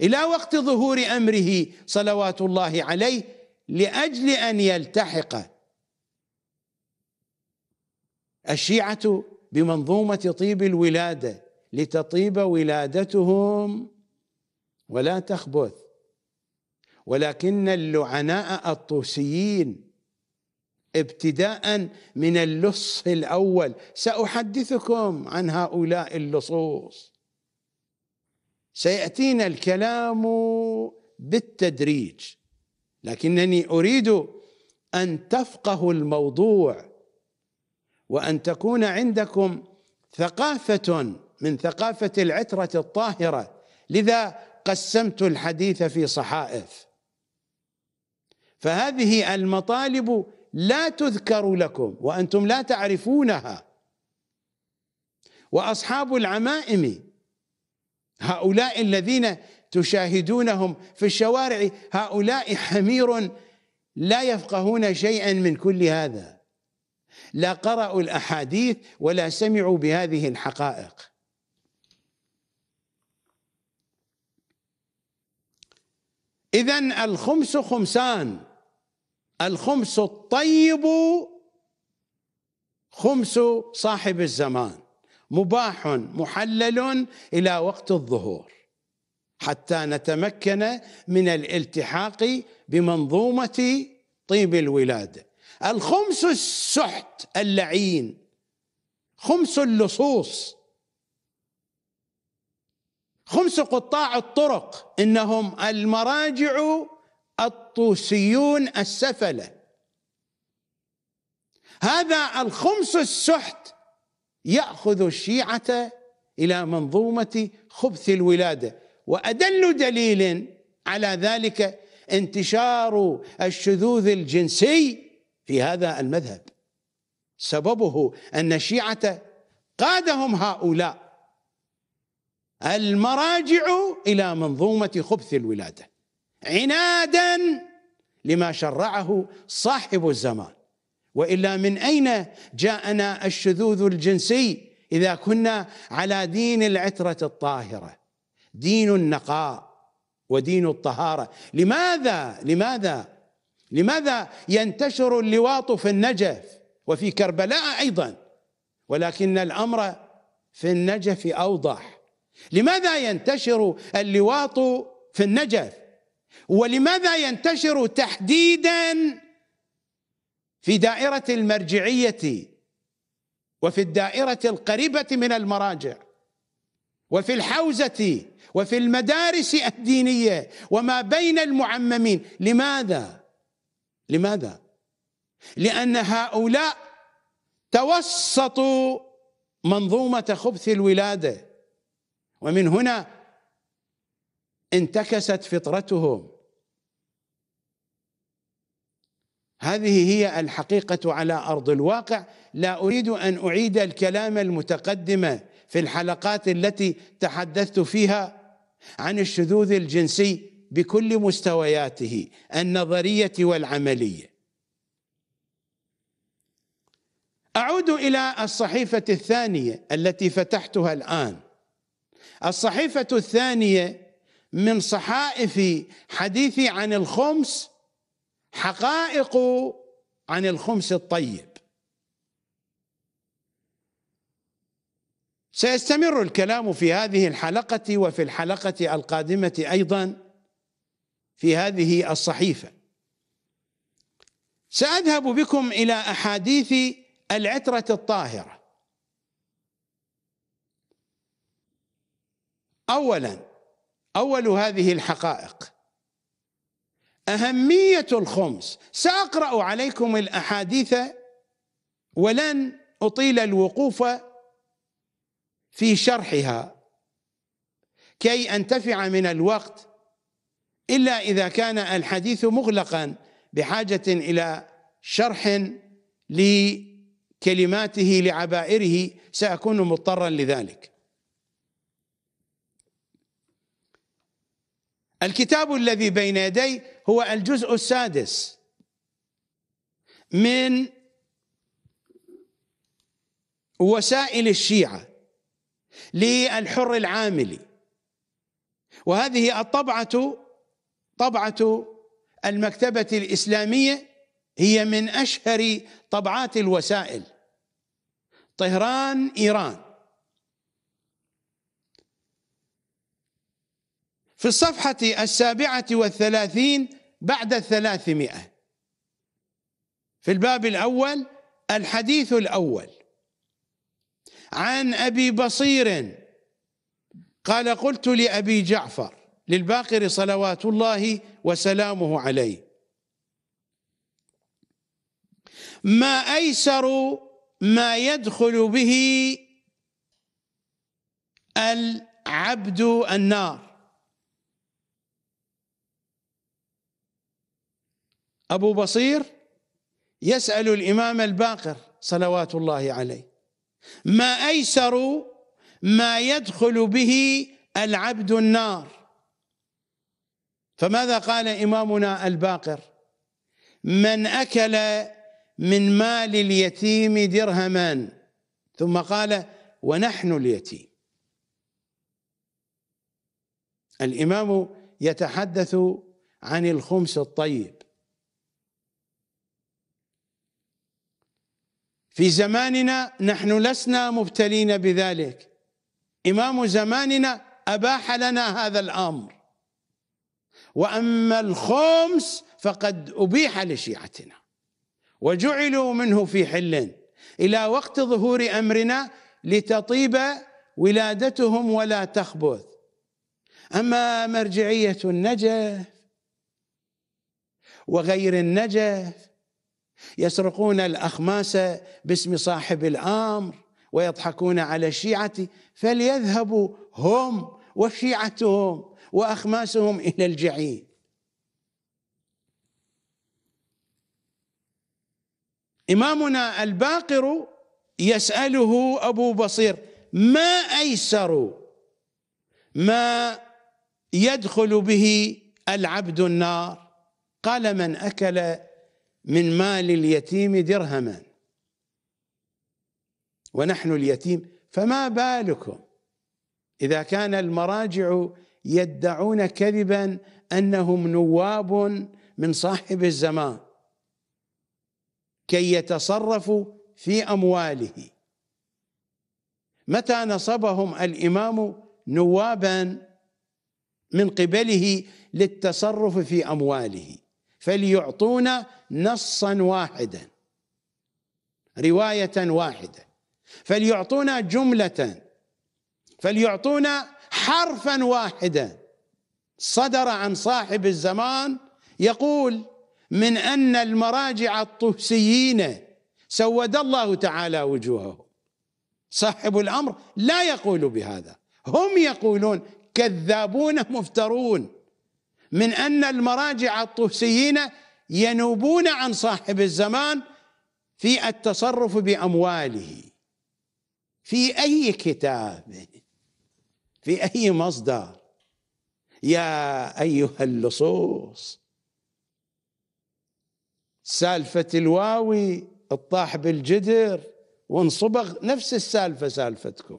الى وقت ظهور امره صلوات الله عليه لاجل ان يلتحق الشيعه بمنظومه طيب الولاده لتطيب ولادتهم ولا تخبث ولكن اللعناء الطوسيين ابتداء من اللص الاول ساحدثكم عن هؤلاء اللصوص سياتينا الكلام بالتدريج لكنني اريد ان تفقهوا الموضوع وان تكون عندكم ثقافه من ثقافه العتره الطاهره لذا قسمت الحديث في صحائف فهذه المطالب لا تذكر لكم وانتم لا تعرفونها واصحاب العمائم هؤلاء الذين تشاهدونهم في الشوارع هؤلاء حمير لا يفقهون شيئا من كل هذا لا قرأوا الأحاديث ولا سمعوا بهذه الحقائق إذا الخمس خمسان الخمس الطيب خمس صاحب الزمان مباح محلل الى وقت الظهور حتى نتمكن من الالتحاق بمنظومه طيب الولاده الخمس السحت اللعين خمس اللصوص خمس قطاع الطرق انهم المراجع الطوسيون السفله هذا الخمس السحت ياخذ الشيعه الى منظومه خبث الولاده وادل دليل على ذلك انتشار الشذوذ الجنسي في هذا المذهب سببه ان الشيعه قادهم هؤلاء المراجع الى منظومه خبث الولاده عنادا لما شرعه صاحب الزمان والا من اين جاءنا الشذوذ الجنسي اذا كنا على دين العتره الطاهره دين النقاء ودين الطهاره لماذا لماذا لماذا ينتشر اللواط في النجف وفي كربلاء ايضا ولكن الامر في النجف اوضح لماذا ينتشر اللواط في النجف ولماذا ينتشر تحديدا في دائرة المرجعية وفي الدائرة القريبة من المراجع وفي الحوزة وفي المدارس الدينية وما بين المعممين لماذا؟ لماذا؟ لأن هؤلاء توسطوا منظومة خبث الولادة ومن هنا انتكست فطرتهم هذه هي الحقيقة على أرض الواقع لا أريد أن أعيد الكلام المتقدم في الحلقات التي تحدثت فيها عن الشذوذ الجنسي بكل مستوياته النظرية والعملية أعود إلى الصحيفة الثانية التي فتحتها الآن الصحيفة الثانية من صحائف حديثي عن الخمس حقائق عن الخمس الطيب سيستمر الكلام في هذه الحلقه وفي الحلقه القادمه ايضا في هذه الصحيفه ساذهب بكم الى احاديث العتره الطاهره اولا اول هذه الحقائق أهمية الخمس سأقرأ عليكم الأحاديث ولن أطيل الوقوف في شرحها كي أنتفع من الوقت إلا إذا كان الحديث مغلقا بحاجة إلى شرح لكلماته لعبائره سأكون مضطرا لذلك الكتاب الذي بين يدي هو الجزء السادس من وسائل الشيعة للحر العاملي وهذه الطبعة طبعة المكتبة الإسلامية هي من أشهر طبعات الوسائل طهران إيران في الصفحة السابعة والثلاثين بعد الثلاثمائة في الباب الأول الحديث الأول عن أبي بصير قال قلت لأبي جعفر للباقر صلوات الله وسلامه عليه ما أيسر ما يدخل به العبد النار أبو بصير يسأل الإمام الباقر صلوات الله عليه ما أيسر ما يدخل به العبد النار فماذا قال إمامنا الباقر من أكل من مال اليتيم درهما ثم قال ونحن اليتيم الإمام يتحدث عن الخمس الطيب في زماننا نحن لسنا مبتلين بذلك إمام زماننا أباح لنا هذا الأمر وأما الخمس فقد أبيح لشيعتنا وجعلوا منه في حل إلى وقت ظهور أمرنا لتطيب ولادتهم ولا تخبث أما مرجعية النجف وغير النجف يسرقون الأخماس باسم صاحب الأمر ويضحكون على الشيعة فليذهبوا هم وشيعتهم وأخماسهم إلى الجحيم إمامنا الباقر يسأله أبو بصير ما أيسر ما يدخل به العبد النار قال من أكل من مال اليتيم درهما ونحن اليتيم فما بالكم إذا كان المراجع يدعون كذبا أنهم نواب من صاحب الزمان كي يتصرفوا في أمواله متى نصبهم الإمام نوابا من قبله للتصرف في أمواله فليعطونا نصا واحدا روايه واحده فليعطونا جمله فليعطونا حرفا واحدا صدر عن صاحب الزمان يقول من ان المراجع الطوسيين سود الله تعالى وجوههم صاحب الامر لا يقول بهذا هم يقولون كذابون مفترون من أن المراجع الطوسيين ينوبون عن صاحب الزمان في التصرف بأمواله في أي كتاب في أي مصدر يا أيها اللصوص سالفة الواوي الطاح بالجدر وانصبغ نفس السالفة سالفتكم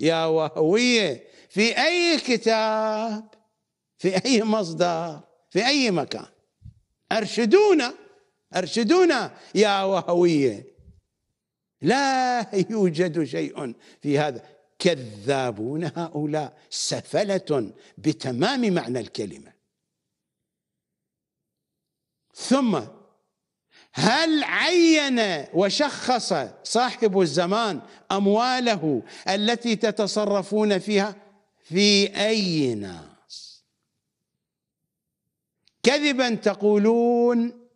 يا وهوية في أي كتاب في اي مصدر في اي مكان ارشدونا ارشدونا يا وهويه لا يوجد شيء في هذا كذابون هؤلاء سفله بتمام معنى الكلمه ثم هل عين وشخص صاحب الزمان امواله التي تتصرفون فيها في اينا كذبا تقولون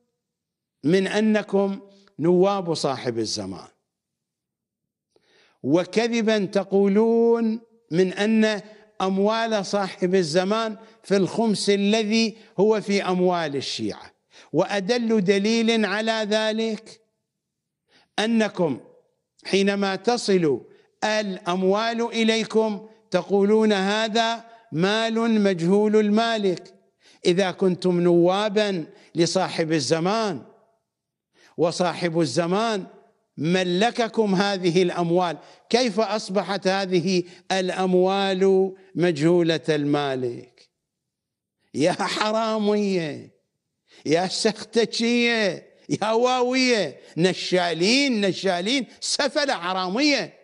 من انكم نواب صاحب الزمان وكذبا تقولون من ان اموال صاحب الزمان في الخمس الذي هو في اموال الشيعه وادل دليل على ذلك انكم حينما تصل الاموال اليكم تقولون هذا مال مجهول المالك اذا كنتم نوابا لصاحب الزمان وصاحب الزمان ملككم هذه الاموال كيف اصبحت هذه الاموال مجهوله المالك يا حراميه يا سختشيه يا واويه نشالين نشالين سفله حراميه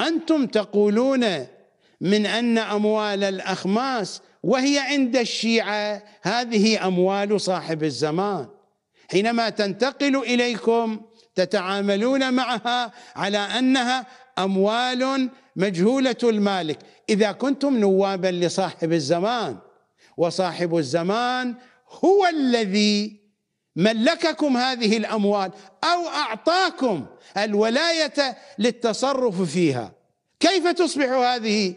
انتم تقولون من ان اموال الاخماس وهي عند الشيعة هذه أموال صاحب الزمان حينما تنتقل إليكم تتعاملون معها على أنها أموال مجهولة المالك إذا كنتم نوابا لصاحب الزمان وصاحب الزمان هو الذي ملككم هذه الأموال أو أعطاكم الولاية للتصرف فيها كيف تصبح هذه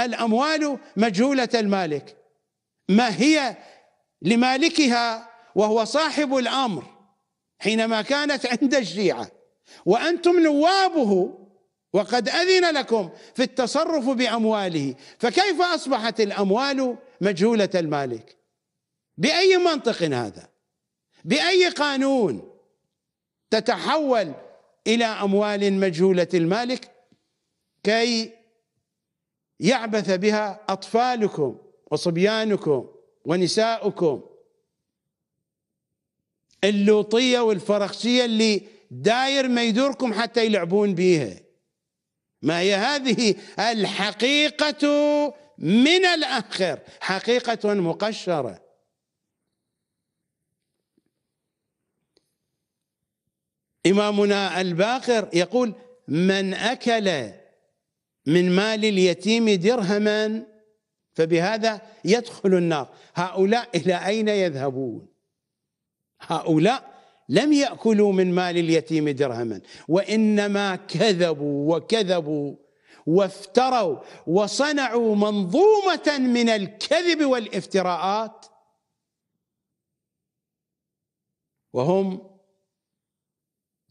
الأموال مجهولة المالك ما هي لمالكها وهو صاحب الأمر حينما كانت عند الشيعة وأنتم نوابه وقد أذن لكم في التصرف بأمواله فكيف أصبحت الأموال مجهولة المالك بأي منطق هذا بأي قانون تتحول إلى أموال مجهولة المالك كي يعبث بها أطفالكم وصبيانكم ونساؤكم اللوطية والفرخشية اللي داير ما يدوركم حتى يلعبون بيها ما هي هذه الحقيقة من الآخر حقيقة مقشرة إمامنا الباقر يقول من أكل من مال اليتيم درهما فبهذا يدخل النار هؤلاء إلى أين يذهبون هؤلاء لم يأكلوا من مال اليتيم درهما وإنما كذبوا وكذبوا وافتروا وصنعوا منظومة من الكذب والافتراءات وهم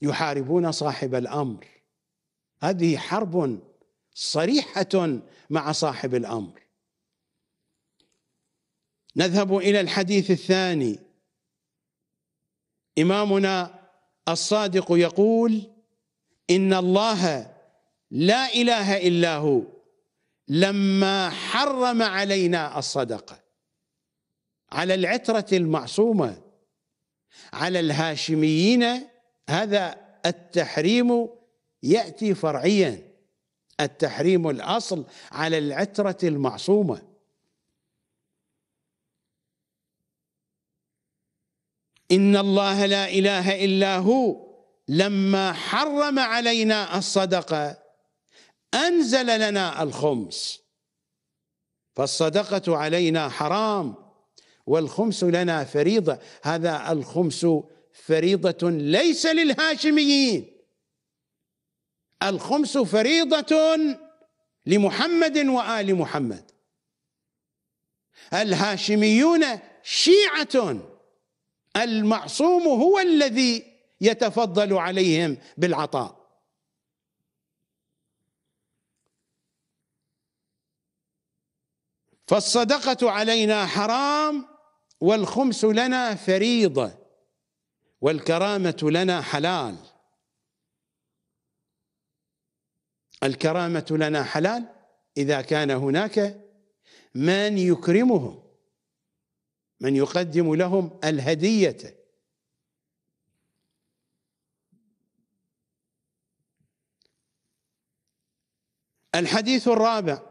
يحاربون صاحب الأمر هذه حرب صريحه مع صاحب الامر نذهب الى الحديث الثاني امامنا الصادق يقول ان الله لا اله الا هو لما حرم علينا الصدقه على العتره المعصومه على الهاشميين هذا التحريم ياتي فرعيا التحريم الاصل على العتره المعصومه ان الله لا اله الا هو لما حرم علينا الصدقه انزل لنا الخمس فالصدقه علينا حرام والخمس لنا فريضه هذا الخمس فريضه ليس للهاشميين الخمس فريضة لمحمد وآل محمد الهاشميون شيعة المعصوم هو الذي يتفضل عليهم بالعطاء فالصدقة علينا حرام والخمس لنا فريضة والكرامة لنا حلال الكرامة لنا حلال إذا كان هناك من يكرمهم من يقدم لهم الهدية الحديث الرابع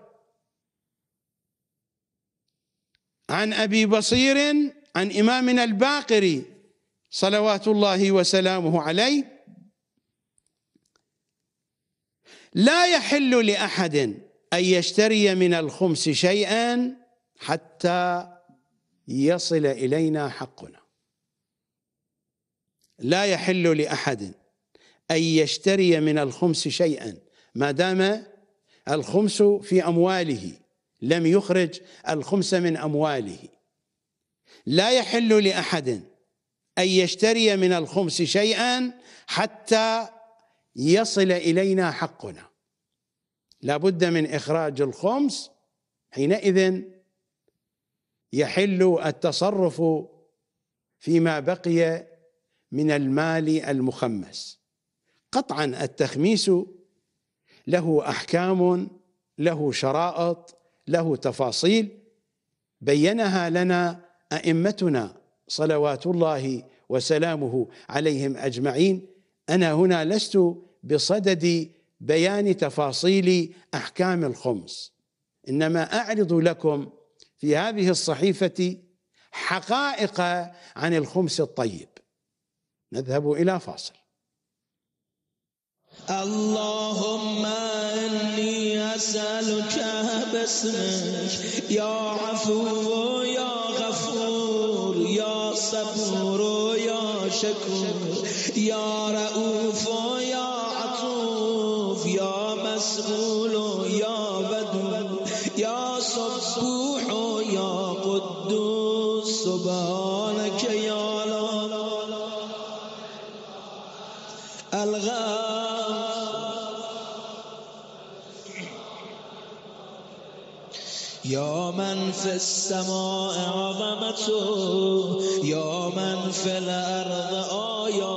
عن أبي بصير عن إمامنا الباقري صلوات الله وسلامه عليه لا يحل لاحد ان يشتري من الخمس شيئا حتى يصل الينا حقنا لا يحل لاحد ان يشتري من الخمس شيئا ما دام الخمس في امواله لم يخرج الخمس من امواله لا يحل لاحد ان يشتري من الخمس شيئا حتى يصل إلينا حقنا لابد من إخراج الخمس حينئذ يحل التصرف فيما بقي من المال المخمس قطعا التخميس له احكام له شرائط له تفاصيل بينها لنا ائمتنا صلوات الله وسلامه عليهم اجمعين انا هنا لست بصدد بيان تفاصيل احكام الخمس انما اعرض لكم في هذه الصحيفه حقائق عن الخمس الطيب نذهب الى فاصل اللهم اني اسالك باسمك يا عفو يا غفور يا صبور يا شكور یا رعوف و یا عطوف یا مسئول و یا ودود یا صبوح و یا قدوس سبحانک یا لا الغام یا من فی السماء عظمته یا من فی الارض آیا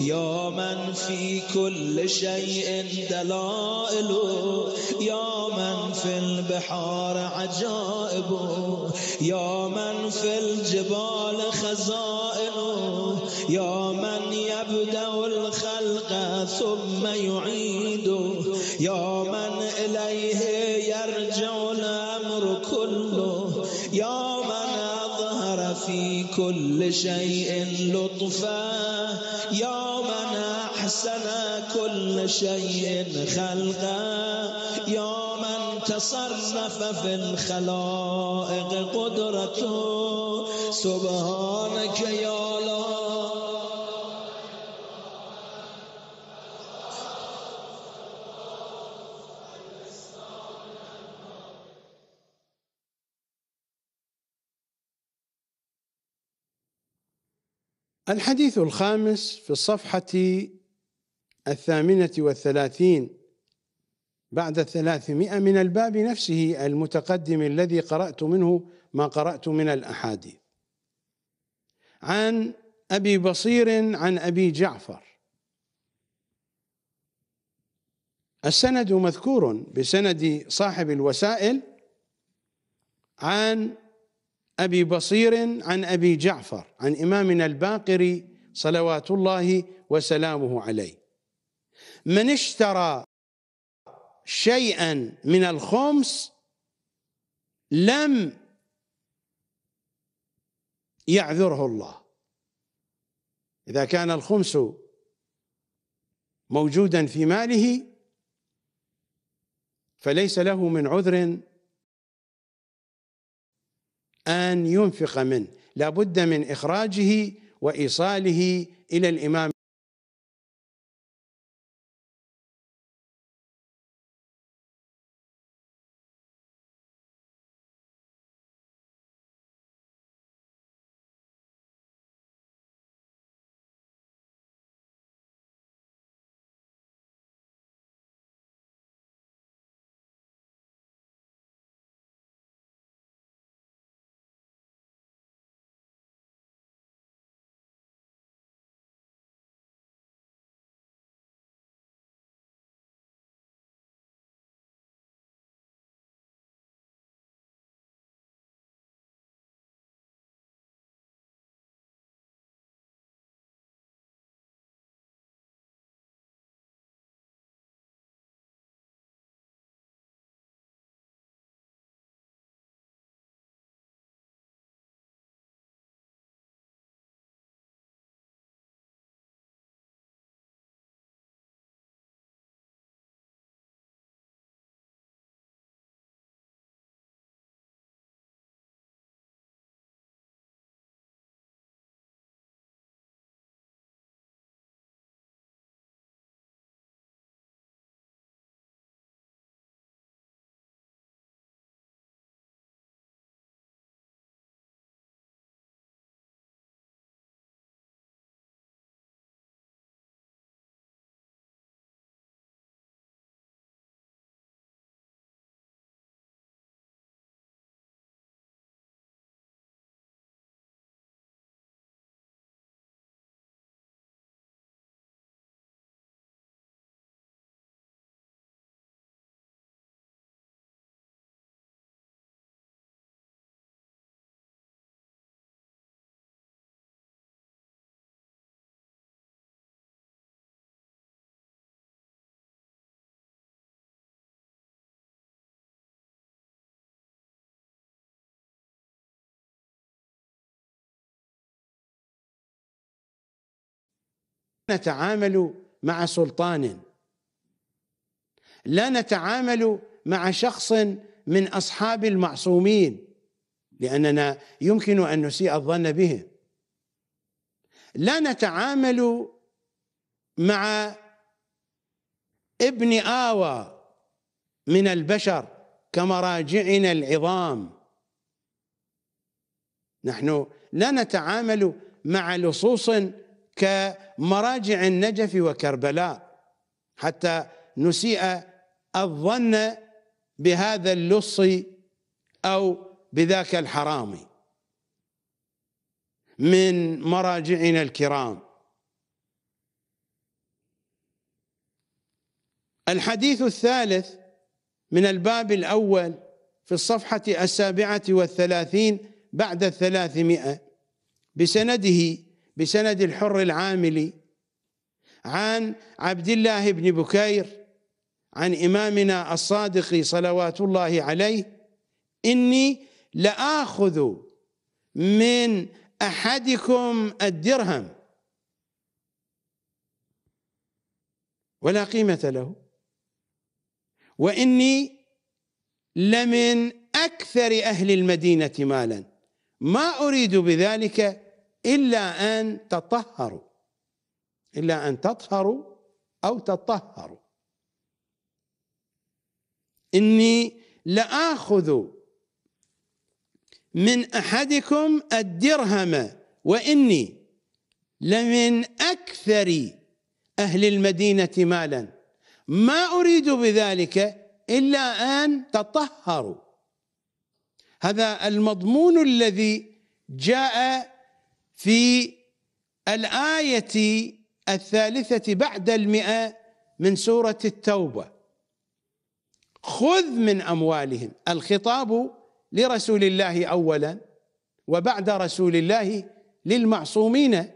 يا من في كل شيء دلائله يا من في البحار عجائبه يا من في الجبال خزائنه يا من يبدأ الخلق ثم يعيده يا من إليه يرجع الأمر كله يا من أظهر في كل شيء لطفاً شيء خلقا يا من تصرف في الخلائق قدرته سبحانك يا الله الحديث الخامس في الصفحة الثامنة والثلاثين بعد الثلاثمائة من الباب نفسه المتقدم الذي قرأت منه ما قرأت من الأحاديث عن أبي بصير عن أبي جعفر السند مذكور بسند صاحب الوسائل عن أبي بصير عن أبي جعفر عن إمامنا الباقري صلوات الله وسلامه عليه من اشترى شيئا من الخمس لم يعذره الله إذا كان الخمس موجودا في ماله فليس له من عذر أن ينفق منه لا بد من إخراجه وإيصاله إلى الإمام نتعامل مع سلطان لا نتعامل مع شخص من اصحاب المعصومين لاننا يمكن ان نسيء الظن بهم لا نتعامل مع ابن آوى من البشر كمراجعنا العظام نحن لا نتعامل مع لصوص كمراجع النجف وكربلاء حتى نسيء الظن بهذا اللص أو بذاك الحرامي من مراجعنا الكرام الحديث الثالث من الباب الأول في الصفحة السابعة والثلاثين بعد الثلاثمائة بسنده بسند الحر العاملي عن عبد الله بن بكير عن إمامنا الصادق صلوات الله عليه إني لآخذ من أحدكم الدرهم ولا قيمة له وإني لمن أكثر أهل المدينة مالا ما أريد بذلك إلا أن تطهروا إلا أن تطهروا أو تطهروا إني لآخذ من أحدكم الدرهم وإني لمن أكثر أهل المدينة مالا ما أريد بذلك إلا أن تطهروا هذا المضمون الذي جاء في الآية الثالثة بعد المئة من سورة التوبة خذ من أموالهم الخطاب لرسول الله أولا وبعد رسول الله للمعصومين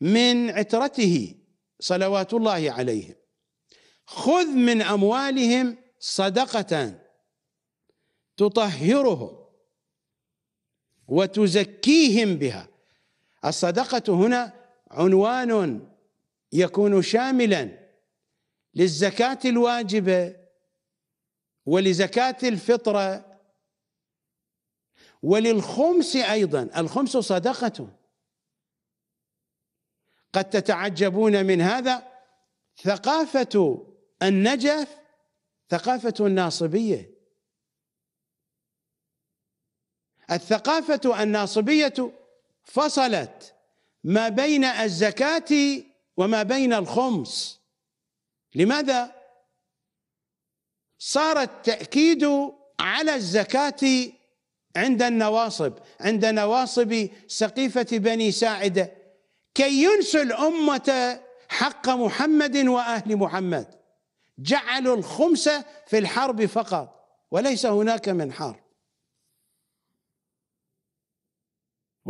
من عترته صلوات الله عليهم خذ من أموالهم صدقة تطهرهم وتزكيهم بها الصدقة هنا عنوان يكون شاملا للزكاة الواجبة ولزكاة الفطرة وللخمس أيضا الخمس صدقة قد تتعجبون من هذا ثقافة النجف ثقافة الناصبية الثقافة الناصبية فصلت ما بين الزكاة وما بين الخمس لماذا؟ صار التأكيد على الزكاة عند النواصب عند نواصب سقيفة بني ساعدة كي ينسوا الأمة حق محمد وأهل محمد جعلوا الخمس في الحرب فقط وليس هناك من حرب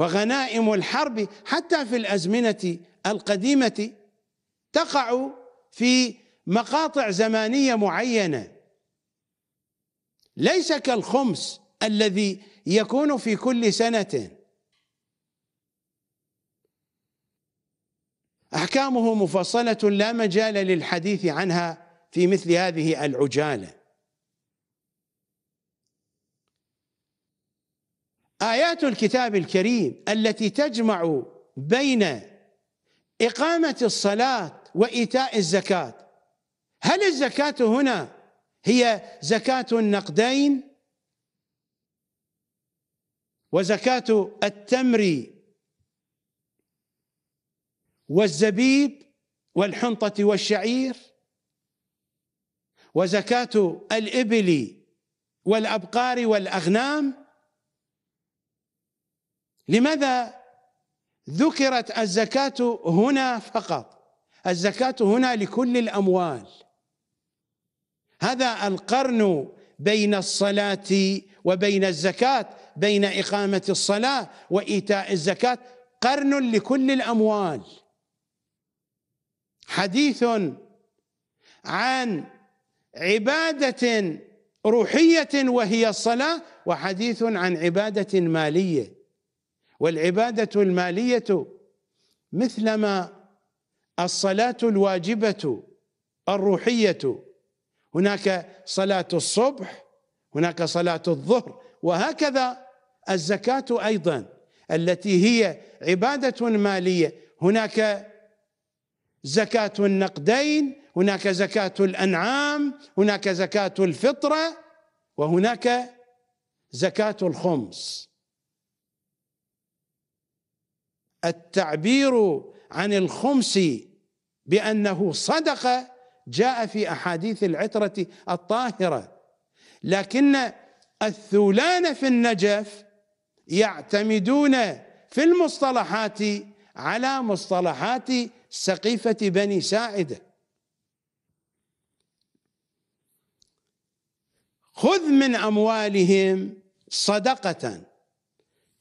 وغنائم الحرب حتى في الازمنه القديمه تقع في مقاطع زمانيه معينه ليس كالخمس الذي يكون في كل سنه احكامه مفصله لا مجال للحديث عنها في مثل هذه العجاله آيات الكتاب الكريم التي تجمع بين إقامة الصلاة وإيتاء الزكاة هل الزكاة هنا هي زكاة النقدين وزكاة التمر والزبيب والحنطة والشعير وزكاة الإبل والأبقار والأغنام لماذا ذكرت الزكاة هنا فقط الزكاة هنا لكل الأموال هذا القرن بين الصلاة وبين الزكاة بين إقامة الصلاة وإيتاء الزكاة قرن لكل الأموال حديث عن عبادة روحية وهي الصلاة وحديث عن عبادة مالية والعبادة المالية مثلما الصلاة الواجبة الروحية هناك صلاة الصبح هناك صلاة الظهر وهكذا الزكاة أيضا التي هي عبادة مالية هناك زكاة النقدين هناك زكاة الأنعام هناك زكاة الفطرة وهناك زكاة الخمس التعبير عن الخمس بانه صدقه جاء في احاديث العتره الطاهره لكن الثولان في النجف يعتمدون في المصطلحات على مصطلحات سقيفه بني ساعده خذ من اموالهم صدقه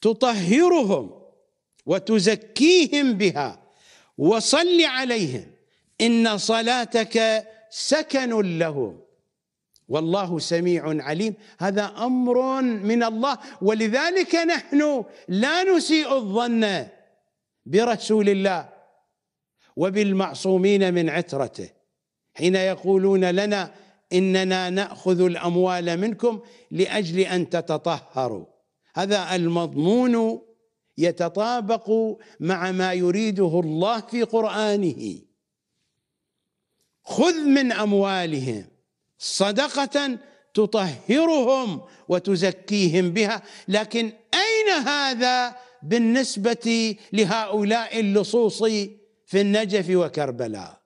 تطهرهم وتزكيهم بها وصل عليهم ان صلاتك سكن لهم والله سميع عليم هذا امر من الله ولذلك نحن لا نسيء الظن برسول الله وبالمعصومين من عترته حين يقولون لنا اننا ناخذ الاموال منكم لاجل ان تتطهروا هذا المضمون يتطابق مع ما يريده الله في قرآنه خذ من أموالهم صدقة تطهرهم وتزكيهم بها لكن أين هذا بالنسبة لهؤلاء اللصوص في النجف وكربلاء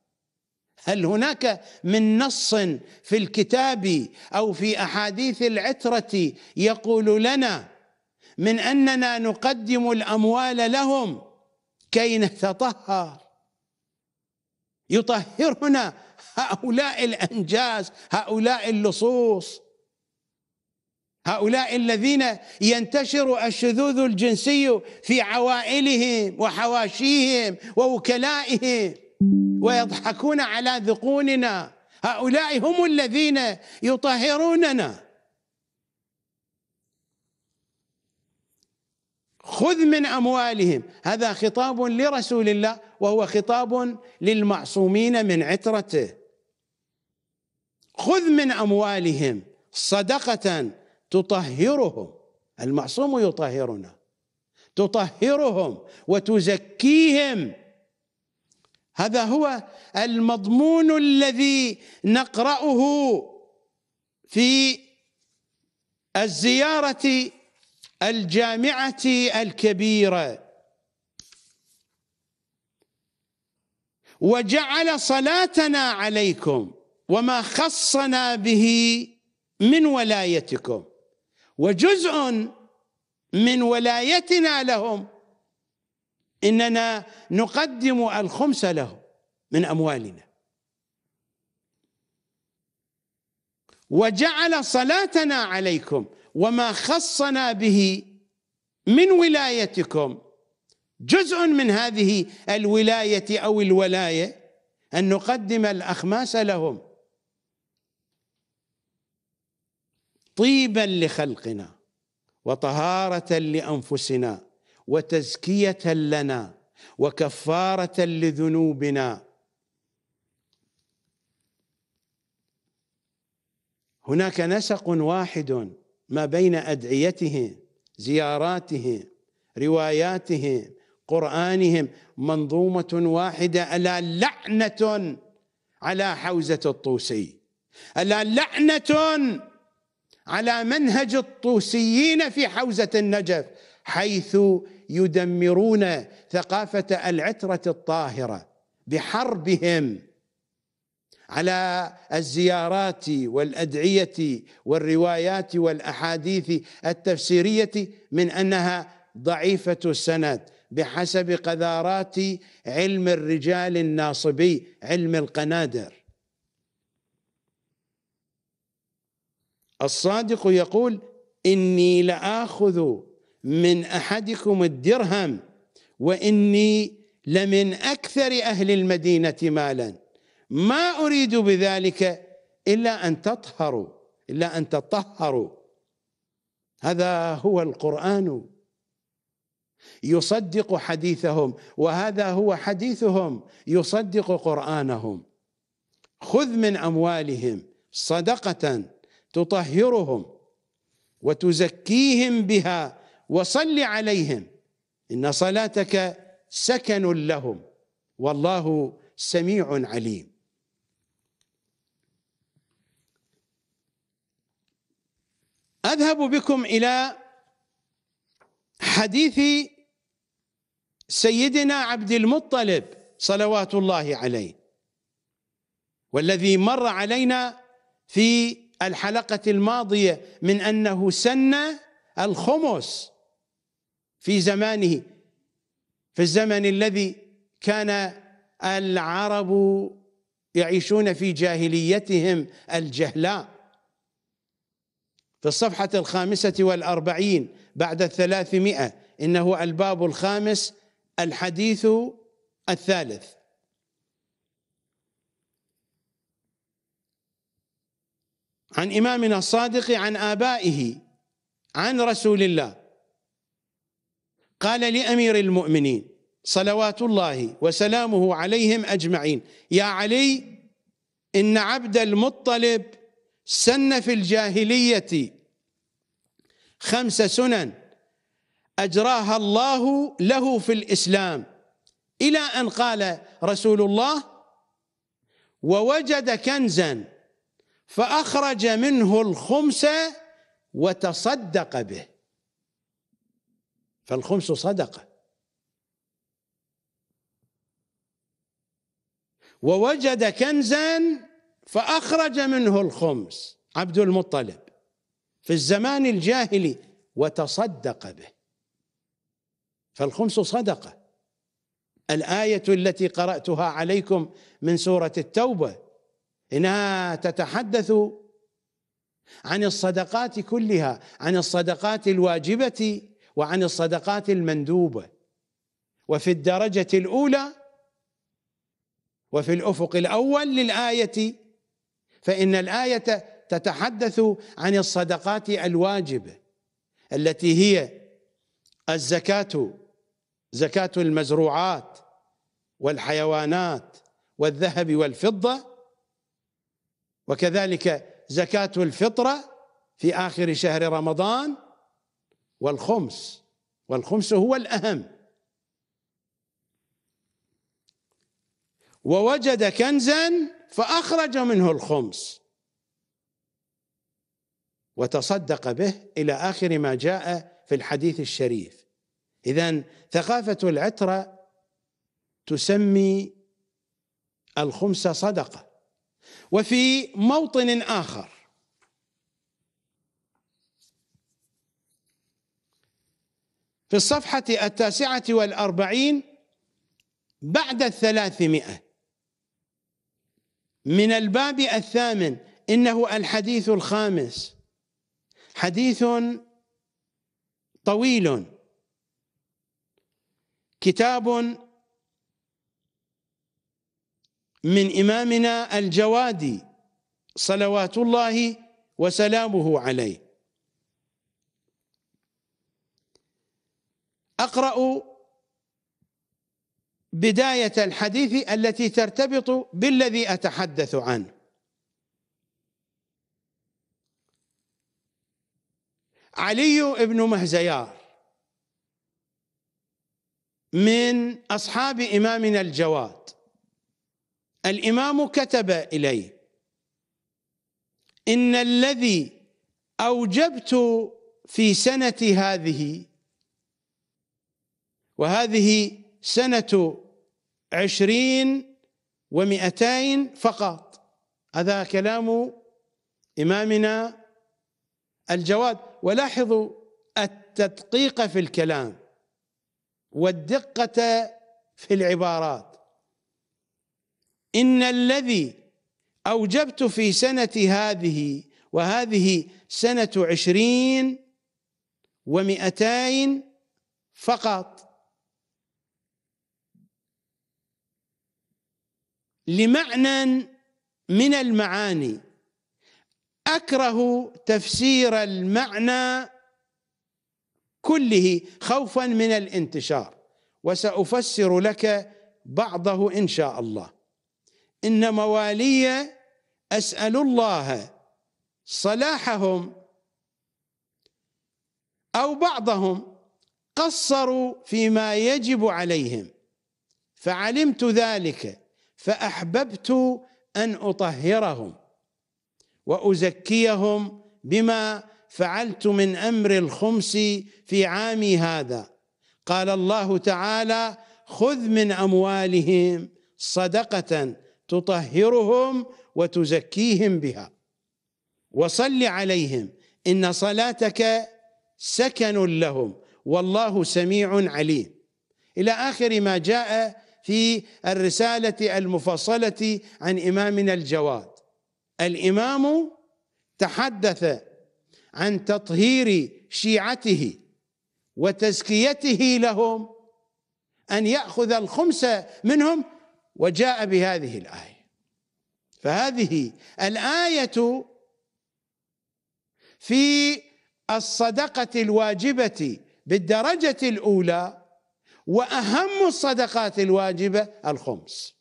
هل هناك من نص في الكتاب أو في أحاديث العترة يقول لنا من أننا نقدم الأموال لهم كي نتطهر يطهرنا هؤلاء الأنجاز هؤلاء اللصوص هؤلاء الذين ينتشر الشذوذ الجنسي في عوائلهم وحواشيهم ووكلائهم ويضحكون على ذقوننا هؤلاء هم الذين يطهروننا خذ من اموالهم هذا خطاب لرسول الله وهو خطاب للمعصومين من عترته خذ من اموالهم صدقه تطهرهم المعصوم يطهرنا تطهرهم وتزكيهم هذا هو المضمون الذي نقراه في الزياره الجامعة الكبيرة وجعل صلاتنا عليكم وما خصنا به من ولايتكم وجزء من ولايتنا لهم اننا نقدم الخمس لهم من اموالنا وجعل صلاتنا عليكم وما خصنا به من ولايتكم جزء من هذه الولايه او الولايه ان نقدم الاخماس لهم طيبا لخلقنا وطهاره لانفسنا وتزكيه لنا وكفاره لذنوبنا هناك نسق واحد ما بين ادعيتهم زياراتهم رواياتهم قرانهم منظومه واحده الا لعنه على حوزه الطوسي الا لعنه على منهج الطوسيين في حوزه النجف حيث يدمرون ثقافه العتره الطاهره بحربهم على الزيارات والادعيه والروايات والاحاديث التفسيريه من انها ضعيفه السند بحسب قذارات علم الرجال الناصبي علم القنادر الصادق يقول اني لاخذ من احدكم الدرهم واني لمن اكثر اهل المدينه مالا ما أريد بذلك إلا أن تطهروا إلا أن تطهروا هذا هو القرآن يصدق حديثهم وهذا هو حديثهم يصدق قرآنهم خذ من أموالهم صدقة تطهرهم وتزكيهم بها وصل عليهم إن صلاتك سكن لهم والله سميع عليم اذهب بكم الى حديث سيدنا عبد المطلب صلوات الله عليه والذي مر علينا في الحلقه الماضيه من انه سن الخمس في زمانه في الزمن الذي كان العرب يعيشون في جاهليتهم الجهلاء في الصفحة الخامسة والأربعين بعد الثلاثمائة إنه الباب الخامس الحديث الثالث عن إمامنا الصادق عن آبائه عن رسول الله قال لأمير المؤمنين صلوات الله وسلامه عليهم أجمعين يا علي إن عبد المطلب سن في الجاهلية خمس سنن أجراها الله له في الإسلام إلى أن قال رسول الله ووجد كنزا فأخرج منه الخمس وتصدق به فالخمس صدقه ووجد كنزا فأخرج منه الخمس عبد المطلب في الزمان الجاهلي وتصدق به فالخمس صدقه الايه التي قراتها عليكم من سوره التوبه انها تتحدث عن الصدقات كلها عن الصدقات الواجبه وعن الصدقات المندوبه وفي الدرجه الاولى وفي الافق الاول للايه فإن الآية تتحدث عن الصدقات الواجبة التي هي الزكاة زكاة المزروعات والحيوانات والذهب والفضة وكذلك زكاة الفطرة في آخر شهر رمضان والخمس والخمس هو الأهم ووجد كنزا فأخرج منه الخمس وتصدق به إلى آخر ما جاء في الحديث الشريف إذا ثقافة العترة تسمي الخمس صدقة وفي موطن آخر في الصفحة التاسعة والأربعين بعد الثلاثمائة من الباب الثامن انه الحديث الخامس حديث طويل كتاب من امامنا الجوادي صلوات الله وسلامه عليه اقرا بداية الحديث التي ترتبط بالذي أتحدث عنه علي بن مهزيار من أصحاب إمامنا الجواد الإمام كتب إليه إن الذي أوجبت في سنة هذه وهذه سنة عشرين ومئتين فقط هذا كلام إمامنا الجواد ولاحظوا التدقيق في الكلام والدقة في العبارات إن الذي أوجبت في سنة هذه وهذه سنة عشرين ومئتين فقط لمعنى من المعاني اكره تفسير المعنى كله خوفا من الانتشار وسافسر لك بعضه ان شاء الله ان موالي اسال الله صلاحهم او بعضهم قصروا فيما يجب عليهم فعلمت ذلك فأحببت أن أطهرهم وأزكيهم بما فعلت من أمر الخمس في عامي هذا قال الله تعالى خذ من أموالهم صدقة تطهرهم وتزكيهم بها وصل عليهم إن صلاتك سكن لهم والله سميع عليم إلى آخر ما جاء في الرسالة المفصلة عن إمامنا الجواد الإمام تحدث عن تطهير شيعته وتزكيته لهم أن يأخذ الخمس منهم وجاء بهذه الآية فهذه الآية في الصدقة الواجبة بالدرجة الأولى واهم الصدقات الواجبه الخمس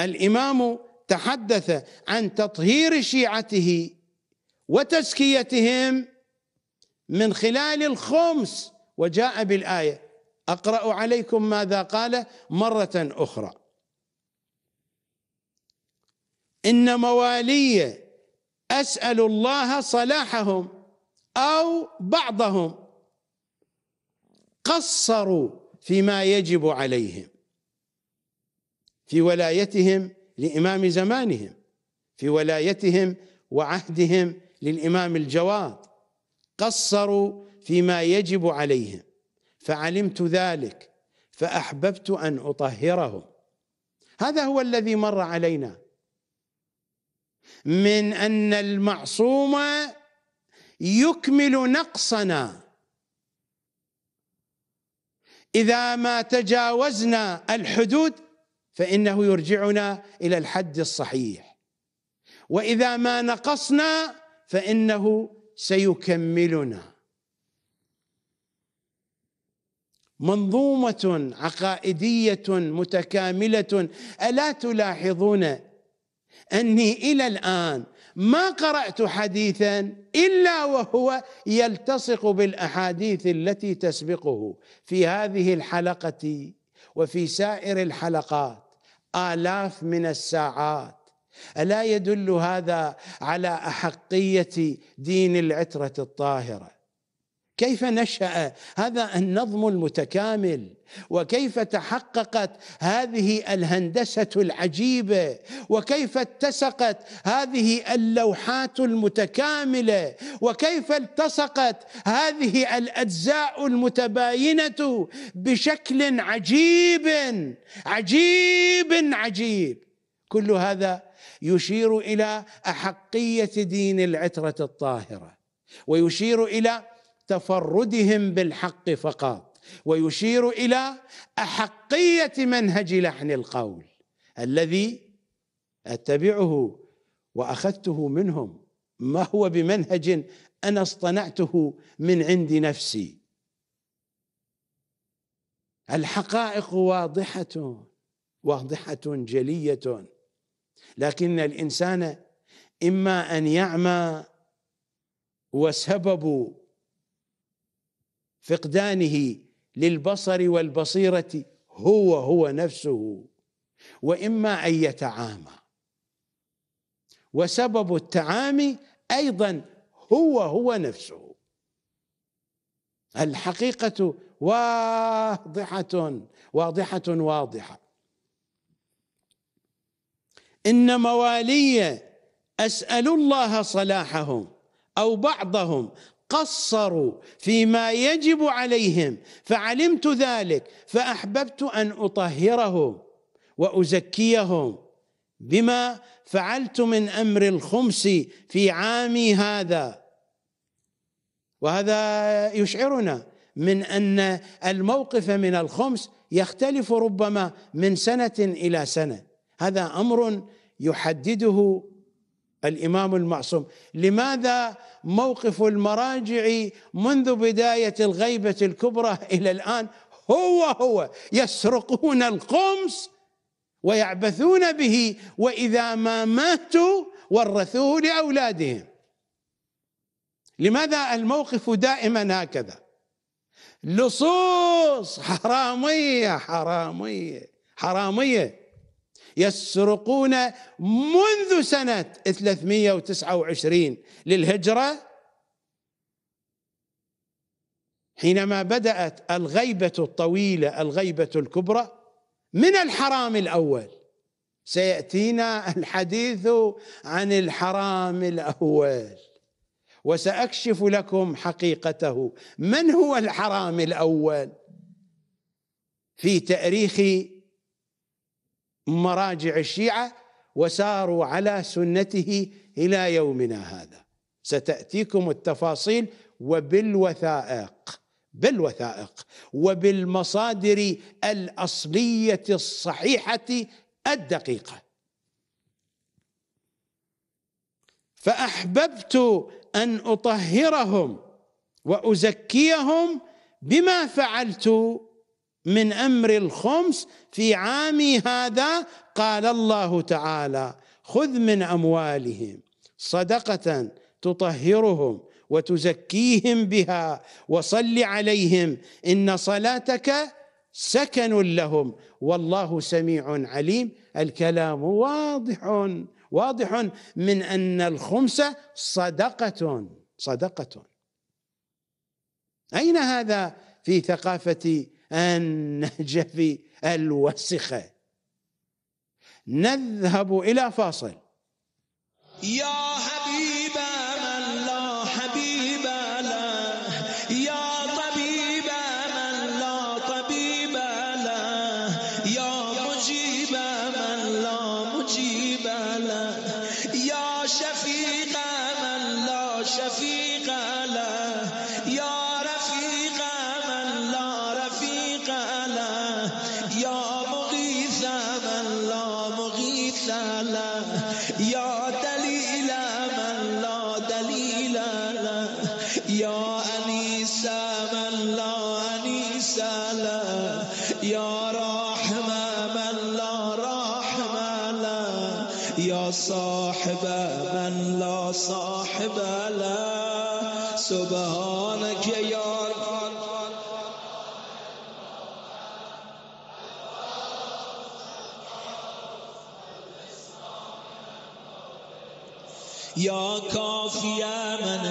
الامام تحدث عن تطهير شيعته وتزكيتهم من خلال الخمس وجاء بالايه اقرا عليكم ماذا قال مره اخرى ان مواليه اسال الله صلاحهم او بعضهم قصروا فيما يجب عليهم في ولايتهم لإمام زمانهم في ولايتهم وعهدهم للإمام الجواد قصروا فيما يجب عليهم فعلمت ذلك فأحببت أن أطهرهم هذا هو الذي مر علينا من أن المعصوم يكمل نقصنا إذا ما تجاوزنا الحدود فإنه يرجعنا إلى الحد الصحيح وإذا ما نقصنا فإنه سيكملنا منظومة عقائدية متكاملة ألا تلاحظون أني إلى الآن ما قرأت حديثا إلا وهو يلتصق بالأحاديث التي تسبقه في هذه الحلقة وفي سائر الحلقات آلاف من الساعات ألا يدل هذا على أحقية دين العترة الطاهرة كيف نشأ هذا النظم المتكامل وكيف تحققت هذه الهندسة العجيبة وكيف اتسقت هذه اللوحات المتكاملة وكيف التصقت هذه الأجزاء المتباينة بشكل عجيب عجيب عجيب كل هذا يشير إلى أحقية دين العترة الطاهرة ويشير إلى تفردهم بالحق فقط ويشير الى احقيه منهج لحن القول الذي اتبعه واخذته منهم ما هو بمنهج انا اصطنعته من عند نفسي الحقائق واضحه واضحه جليه لكن الانسان اما ان يعمى وسبب فقدانه للبصر والبصيرة هو هو نفسه وإما أن يتعامى وسبب التعامي أيضا هو هو نفسه الحقيقة واضحة واضحة واضحة إن موالي أسأل الله صلاحهم أو بعضهم قصروا فيما يجب عليهم فعلمت ذلك فأحببت أن أطهرهم وأزكيهم بما فعلت من أمر الخمس في عامي هذا وهذا يشعرنا من أن الموقف من الخمس يختلف ربما من سنة إلى سنة هذا أمر يحدده الامام المعصوم لماذا موقف المراجع منذ بدايه الغيبه الكبرى الى الان هو هو يسرقون القمص ويعبثون به واذا ما ماتوا ورثوه لاولادهم لماذا الموقف دائما هكذا لصوص حراميه حراميه حراميه يسرقون منذ سنة 329 للهجرة حينما بدأت الغيبة الطويلة الغيبة الكبرى من الحرام الأول سيأتينا الحديث عن الحرام الأول وسأكشف لكم حقيقته من هو الحرام الأول في تاريخ مراجع الشيعة وساروا على سنته إلى يومنا هذا ستأتيكم التفاصيل وبالوثائق بالوثائق وبالمصادر الأصلية الصحيحة الدقيقة فأحببت أن أطهرهم وأزكيهم بما فعلت من أمر الخمس في عامي هذا قال الله تعالى خذ من اموالهم صدقه تطهرهم وتزكيهم بها وصل عليهم ان صلاتك سكن لهم والله سميع عليم الكلام واضح واضح من ان الخمس صدقه صدقه اين هذا في ثقافه النهجه في الوسخه نذهب الى فاصل يا حبيبي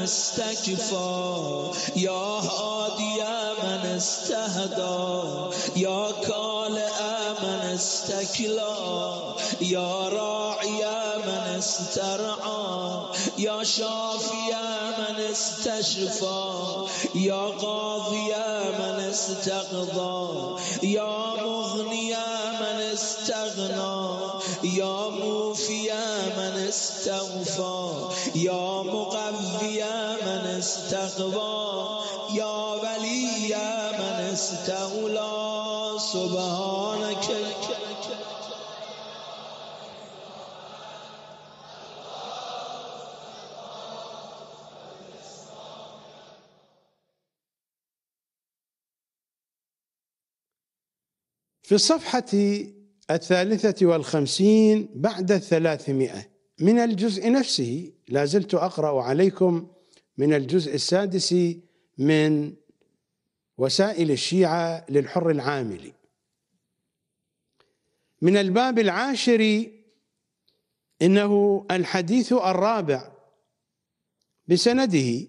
استكفى يا هادي من استهدى يا كالئ من استكلى يا راعي من استرعى يا شافي من استشفى يا قاضي من استقضى يا مغني من استغنى يا موفي من استوفى يا مقدم يا یا ولی من استولى سبحانك في الصفحة الثالثة والخمسين بعد الثلاثمائة من الجزء نفسه لا زلت أقرأ عليكم من الجزء السادس من وسائل الشيعة للحر العامل من الباب العاشر إنه الحديث الرابع بسنده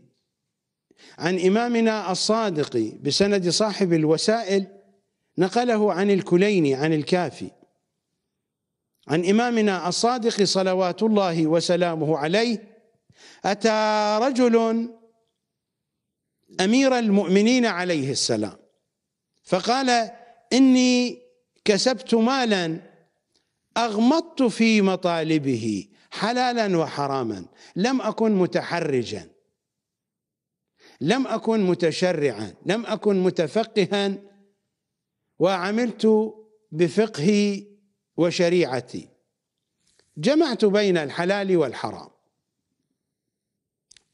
عن إمامنا الصادق بسند صاحب الوسائل نقله عن الكليني عن الكافي عن إمامنا الصادق صلوات الله وسلامه عليه أتى رجل أمير المؤمنين عليه السلام فقال إني كسبت مالا أغمضت في مطالبه حلالا وحراما لم أكن متحرجا لم أكن متشرعا لم أكن متفقها وعملت بفقهي وشريعتي جمعت بين الحلال والحرام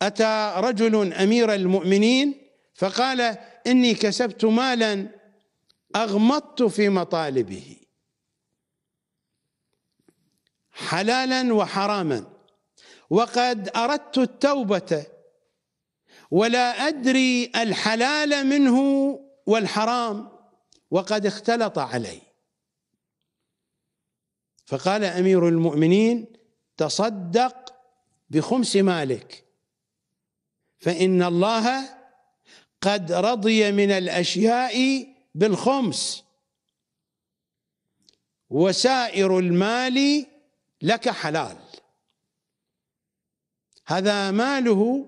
أتى رجل أمير المؤمنين فقال إني كسبت مالا أغمضت في مطالبه حلالا وحراما وقد أردت التوبة ولا أدري الحلال منه والحرام وقد اختلط علي فقال أمير المؤمنين تصدق بخمس مالك فإن الله قد رضي من الأشياء بالخمس وسائر المال لك حلال هذا ماله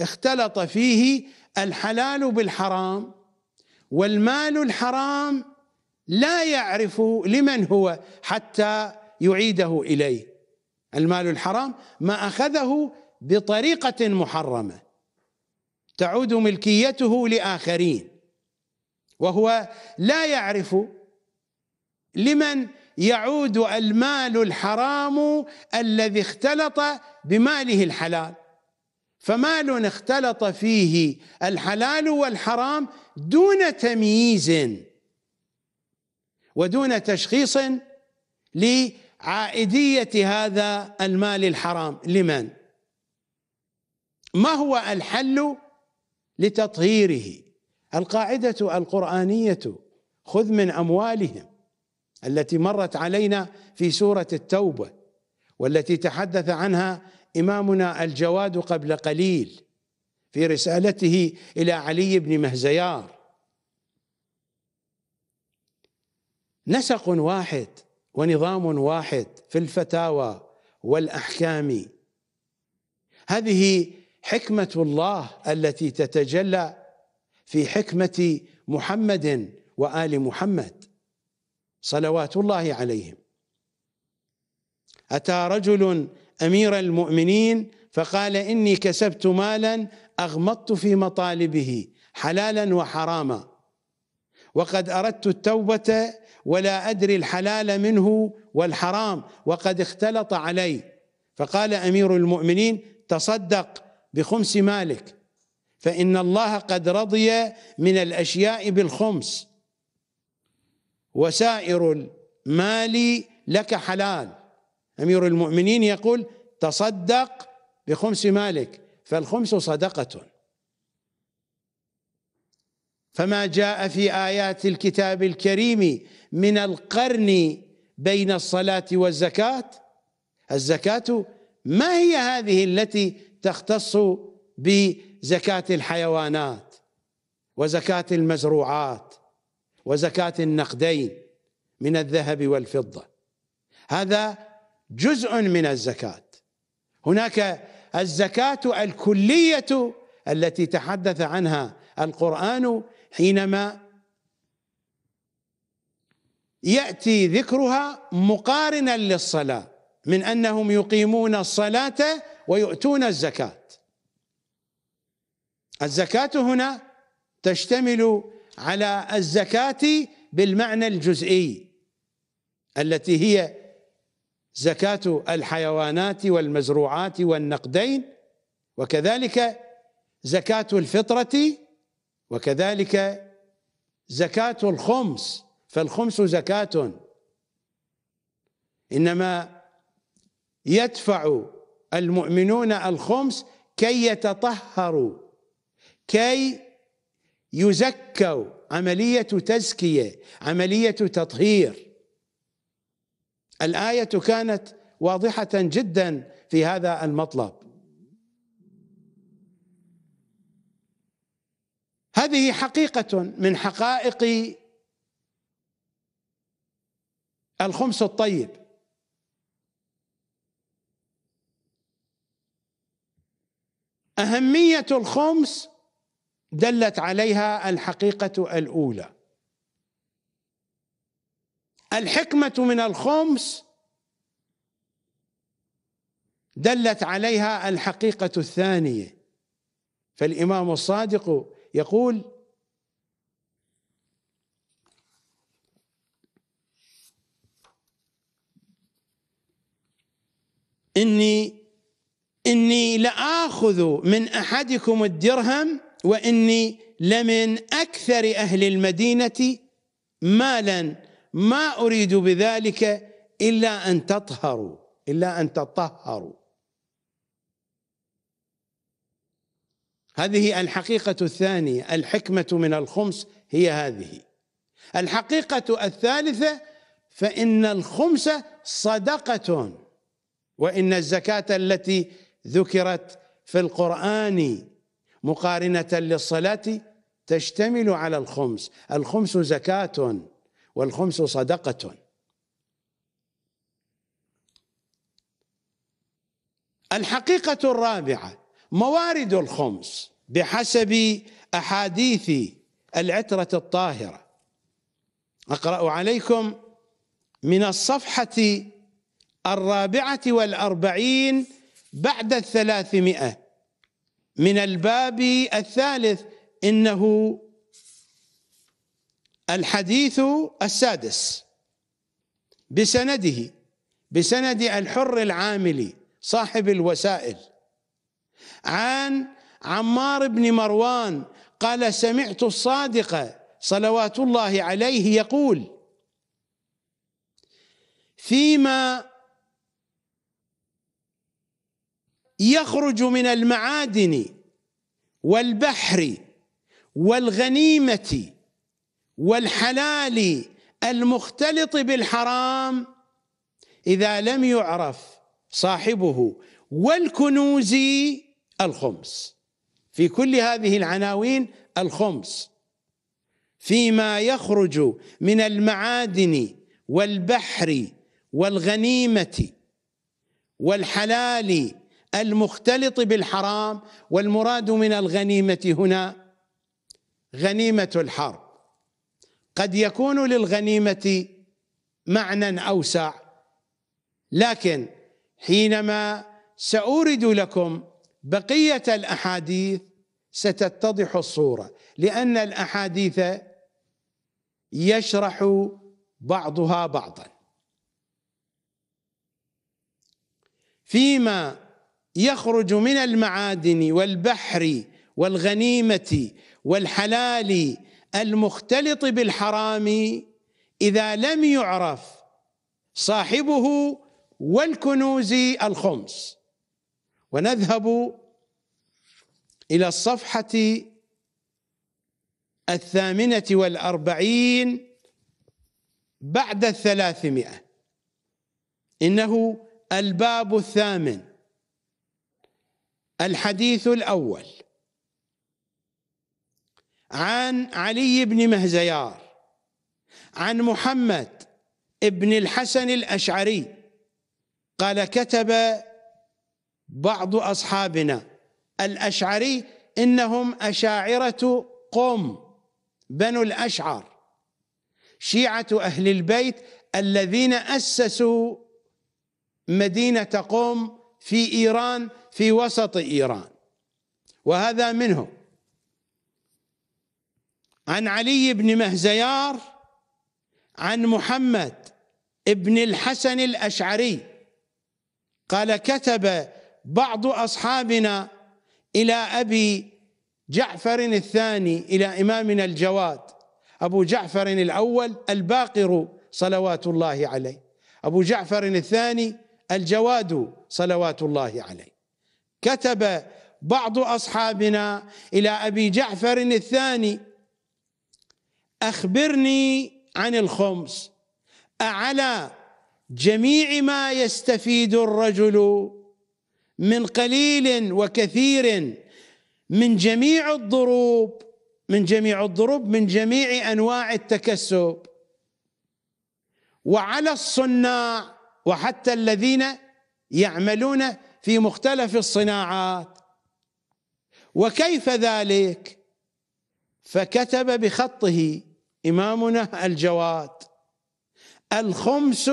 اختلط فيه الحلال بالحرام والمال الحرام لا يعرف لمن هو حتى يعيده اليه المال الحرام ما اخذه بطريقه محرمه تعود ملكيته لاخرين وهو لا يعرف لمن يعود المال الحرام الذي اختلط بماله الحلال فمال اختلط فيه الحلال والحرام دون تمييز ودون تشخيص لعائدية هذا المال الحرام لمن ما هو الحل لتطهيره القاعده القرانيه خذ من اموالهم التي مرت علينا في سوره التوبه والتي تحدث عنها امامنا الجواد قبل قليل في رسالته الى علي بن مهزيار نسق واحد ونظام واحد في الفتاوى والاحكام هذه حكمة الله التي تتجلى في حكمة محمد وآل محمد صلوات الله عليهم أتى رجل أمير المؤمنين فقال إني كسبت مالا أغمضت في مطالبه حلالا وحراما وقد أردت التوبة ولا أدري الحلال منه والحرام وقد اختلط علي فقال أمير المؤمنين تصدق بخمس مالك فإن الله قد رضي من الأشياء بالخمس وسائر المال لك حلال أمير المؤمنين يقول تصدق بخمس مالك فالخمس صدقة فما جاء في آيات الكتاب الكريم من القرن بين الصلاة والزكاة الزكاة ما هي هذه التي تختص بزكاة الحيوانات وزكاة المزروعات وزكاة النقدين من الذهب والفضة هذا جزء من الزكاة هناك الزكاة الكلية التي تحدث عنها القرآن حينما يأتي ذكرها مقارنا للصلاة من أنهم يقيمون الصلاة ويؤتون الزكاة الزكاة هنا تشتمل على الزكاة بالمعنى الجزئي التي هي زكاة الحيوانات والمزروعات والنقدين وكذلك زكاة الفطرة وكذلك زكاة الخمس فالخمس زكاة إنما يدفع المؤمنون الخمس كي يتطهروا كي يزكوا عملية تزكية عملية تطهير الآية كانت واضحة جدا في هذا المطلب هذه حقيقة من حقائق الخمس الطيب اهميه الخمس دلت عليها الحقيقه الاولى الحكمه من الخمس دلت عليها الحقيقه الثانيه فالامام الصادق يقول اني إني لآخذ من أحدكم الدرهم وإني لمن أكثر أهل المدينة مالا ما أريد بذلك إلا أن تطهروا إلا أن تطهروا هذه الحقيقة الثانية الحكمة من الخمس هي هذه الحقيقة الثالثة فإن الخمس صدقة وإن الزكاة التي ذكرت في القرآن مقارنة للصلاة تشتمل على الخمس الخمس زكاة والخمس صدقة الحقيقة الرابعة موارد الخمس بحسب أحاديث العترة الطاهرة أقرأ عليكم من الصفحة الرابعة والأربعين بعد الثلاثمائة من الباب الثالث إنه الحديث السادس بسنده بسند الحر العاملي صاحب الوسائل عن عمار بن مروان قال سمعت الصادق صلوات الله عليه يقول فيما يخرج من المعادن والبحر والغنيمة والحلال المختلط بالحرام إذا لم يعرف صاحبه والكنوز الخمس في كل هذه العناوين الخمس فيما يخرج من المعادن والبحر والغنيمة والحلال المختلط بالحرام والمراد من الغنيمة هنا غنيمة الحرب قد يكون للغنيمة معنى أوسع لكن حينما سأورد لكم بقية الأحاديث ستتضح الصورة لأن الأحاديث يشرح بعضها بعضا فيما يخرج من المعادن والبحر والغنيمة والحلال المختلط بالحرام إذا لم يعرف صاحبه والكنوز الخمس ونذهب إلى الصفحة الثامنة والأربعين بعد الثلاثمائة إنه الباب الثامن الحديث الأول عن علي بن مهزيار عن محمد بن الحسن الأشعري قال كتب بعض أصحابنا الأشعري إنهم أشاعرة قوم بنو الأشعر شيعة أهل البيت الذين أسسوا مدينة قوم في إيران في وسط إيران وهذا منهم عن علي بن مهزيار عن محمد بن الحسن الأشعري قال كتب بعض أصحابنا إلى أبي جعفر الثاني إلى إمامنا الجواد أبو جعفر الأول الباقر صلوات الله عليه أبو جعفر الثاني الجواد صلوات الله عليه كتب بعض أصحابنا إلى أبي جعفر الثاني أخبرني عن الخمس أعلى جميع ما يستفيد الرجل من قليل وكثير من جميع الضروب من جميع الضروب من جميع أنواع التكسب وعلى الصناع وحتى الذين يعملون في مختلف الصناعات وكيف ذلك فكتب بخطه امامنا الجواد الخمس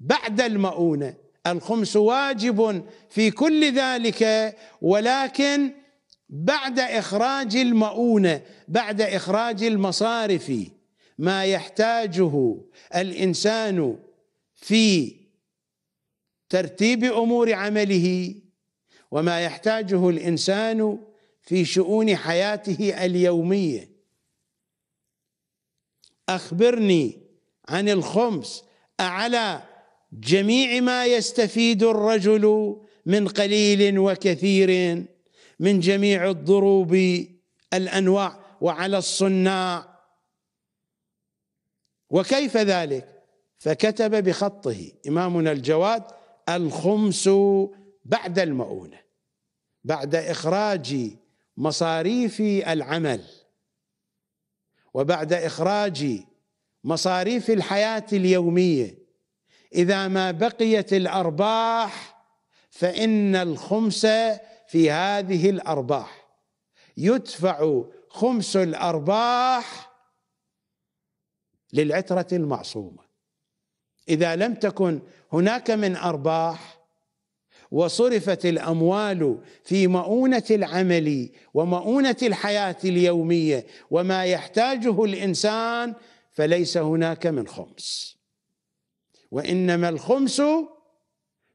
بعد المؤونه الخمس واجب في كل ذلك ولكن بعد اخراج المؤونه بعد اخراج المصارف ما يحتاجه الانسان في ترتيب امور عمله وما يحتاجه الانسان في شؤون حياته اليوميه اخبرني عن الخمس اعلى جميع ما يستفيد الرجل من قليل وكثير من جميع الضروب الانواع وعلى الصناع وكيف ذلك فكتب بخطه امامنا الجواد الخمس بعد المؤونه بعد اخراج مصاريف العمل وبعد اخراج مصاريف الحياه اليوميه اذا ما بقيت الارباح فان الخمس في هذه الارباح يدفع خمس الارباح للعتره المعصومه اذا لم تكن هناك من ارباح وصرفت الاموال في مؤونه العمل ومؤونه الحياه اليوميه وما يحتاجه الانسان فليس هناك من خمس وانما الخمس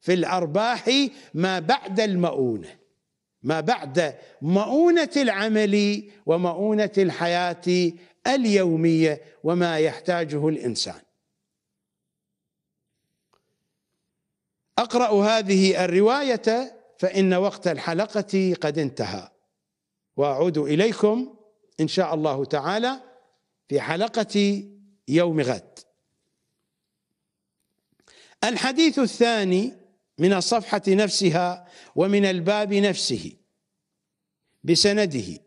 في الارباح ما بعد المؤونه ما بعد مؤونه العمل ومؤونه الحياه اليوميه وما يحتاجه الانسان اقرا هذه الروايه فان وقت الحلقه قد انتهى واعود اليكم ان شاء الله تعالى في حلقه يوم غد الحديث الثاني من الصفحه نفسها ومن الباب نفسه بسنده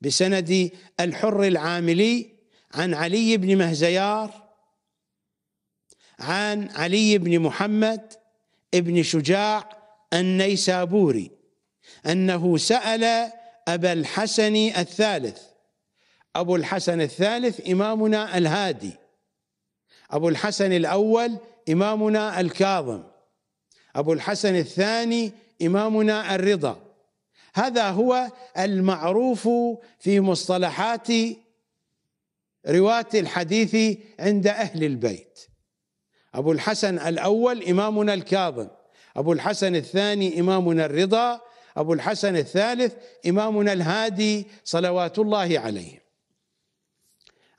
بسند الحر العاملي عن علي بن مهزيار عن علي بن محمد ابن شجاع النيسابوري أنه سأل أبا الحسن الثالث أبو الحسن الثالث إمامنا الهادي أبو الحسن الأول إمامنا الكاظم أبو الحسن الثاني إمامنا الرضا هذا هو المعروف في مصطلحات رواة الحديث عند أهل البيت أبو الحسن الأول إمامنا الكاظم أبو الحسن الثاني إمامنا الرضا أبو الحسن الثالث إمامنا الهادي صلوات الله عليه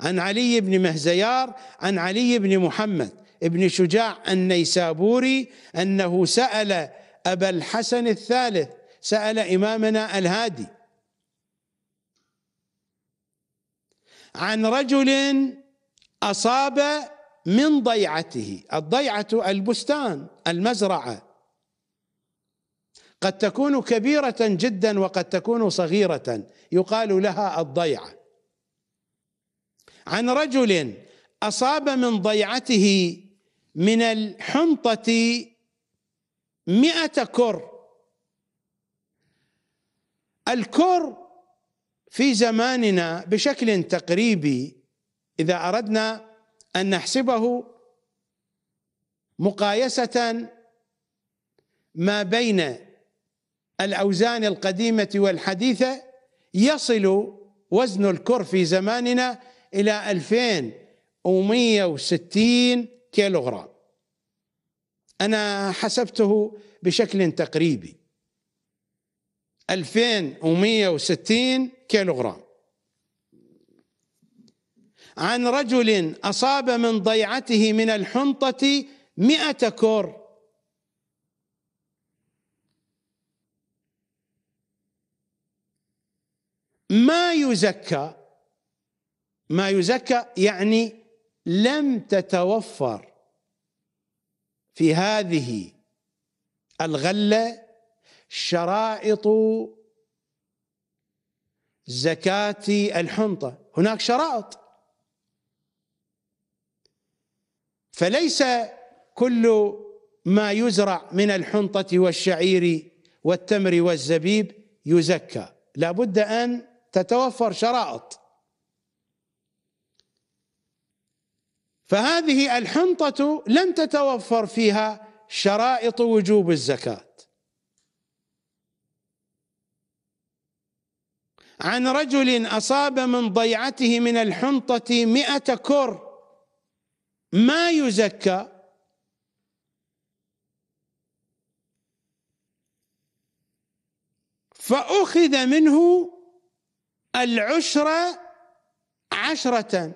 عن علي بن مهزيار عن علي بن محمد بن شجاع النيسابوري أنه سأل أبا الحسن الثالث سأل إمامنا الهادي عن رجل أصاب من ضيعته الضيعة البستان المزرعة قد تكون كبيرة جدا وقد تكون صغيرة يقال لها الضيعة عن رجل أصاب من ضيعته من الحنطة مئة كر الكر في زماننا بشكل تقريبي إذا أردنا أن نحسبه مقايسة ما بين الأوزان القديمة والحديثة يصل وزن الكر في زماننا إلى 2160 كيلوغرام أنا حسبته بشكل تقريبي 2160 كيلوغرام عن رجل أصاب من ضيعته من الحنطة مئة كور ما يزكى ما يزكى يعني لم تتوفر في هذه الغله شرائط زكاه الحنطه هناك شرائط فليس كل ما يزرع من الحنطة والشعير والتمر والزبيب يزكى لابد أن تتوفر شرائط فهذه الحنطة لم تتوفر فيها شرائط وجوب الزكاة عن رجل أصاب من ضيعته من الحنطة مئة كر ما يزكى فأخذ منه العشرة عشرة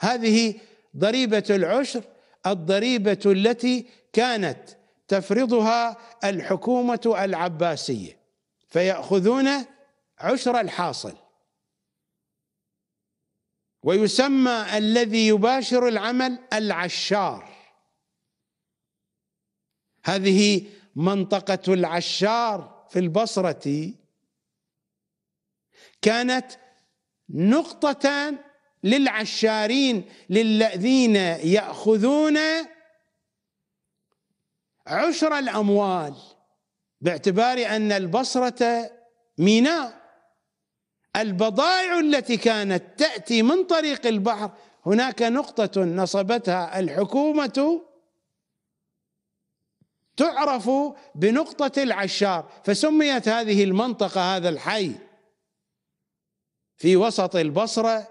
هذه ضريبة العشر الضريبة التي كانت تفرضها الحكومة العباسية فيأخذون عشر الحاصل ويسمى الذي يباشر العمل العشار هذه منطقة العشار في البصرة كانت نقطة للعشارين للذين يأخذون عشر الأموال باعتبار أن البصرة ميناء البضائع التي كانت تاتي من طريق البحر هناك نقطه نصبتها الحكومه تعرف بنقطه العشار فسميت هذه المنطقه هذا الحي في وسط البصره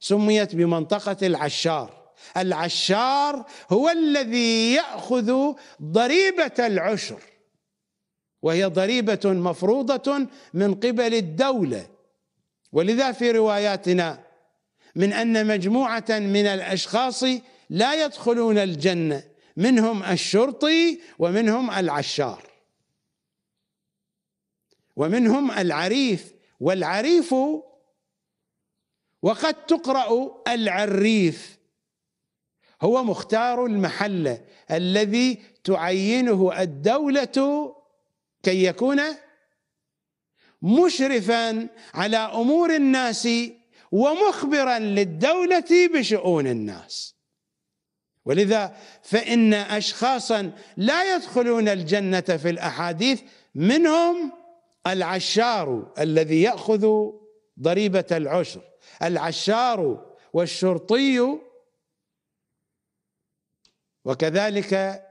سميت بمنطقه العشار العشار هو الذي ياخذ ضريبه العشر وهي ضريبه مفروضه من قبل الدوله ولذا في رواياتنا من ان مجموعه من الاشخاص لا يدخلون الجنه منهم الشرطي ومنهم العشار ومنهم العريف والعريف وقد تقرا العريف هو مختار المحله الذي تعينه الدوله كي يكون مشرفا على امور الناس ومخبرا للدوله بشؤون الناس ولذا فان اشخاصا لا يدخلون الجنه في الاحاديث منهم العشار الذي ياخذ ضريبه العشر العشار والشرطي وكذلك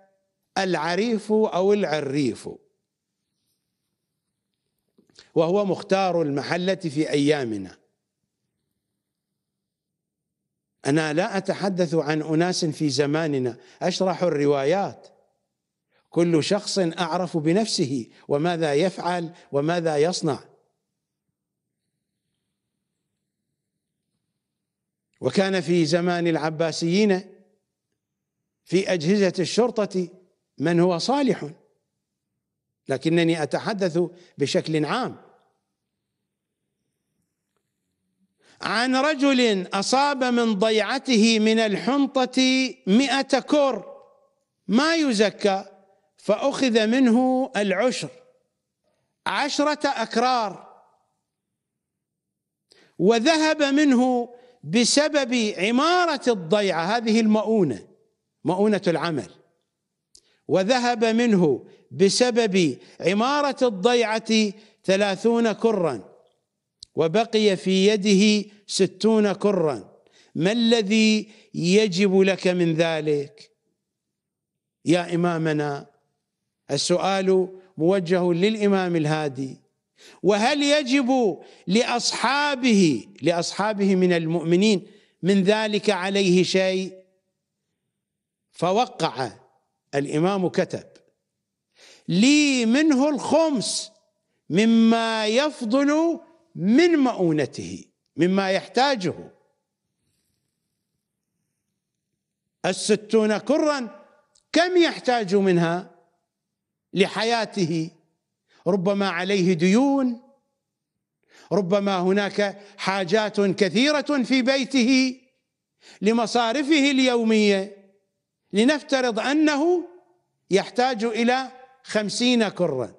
العريف او العريف وهو مختار المحلة في أيامنا أنا لا أتحدث عن أناس في زماننا أشرح الروايات كل شخص أعرف بنفسه وماذا يفعل وماذا يصنع وكان في زمان العباسيين في أجهزة الشرطة من هو صالح لكنني أتحدث بشكل عام عن رجل أصاب من ضيعته من الحنطة مئة كر ما يزكى فأخذ منه العشر عشرة أكرار وذهب منه بسبب عمارة الضيعة هذه المؤونة مؤونة العمل وذهب منه بسبب عمارة الضيعة ثلاثون كرا وبقي في يده ستون كرا ما الذي يجب لك من ذلك يا إمامنا السؤال موجه للإمام الهادي وهل يجب لأصحابه لأصحابه من المؤمنين من ذلك عليه شيء فوقع الإمام كتب لي منه الخمس مما يفضل من مؤونته مما يحتاجه الستون كرا كم يحتاج منها لحياته ربما عليه ديون ربما هناك حاجات كثيره في بيته لمصارفه اليوميه لنفترض انه يحتاج الى خمسين كرا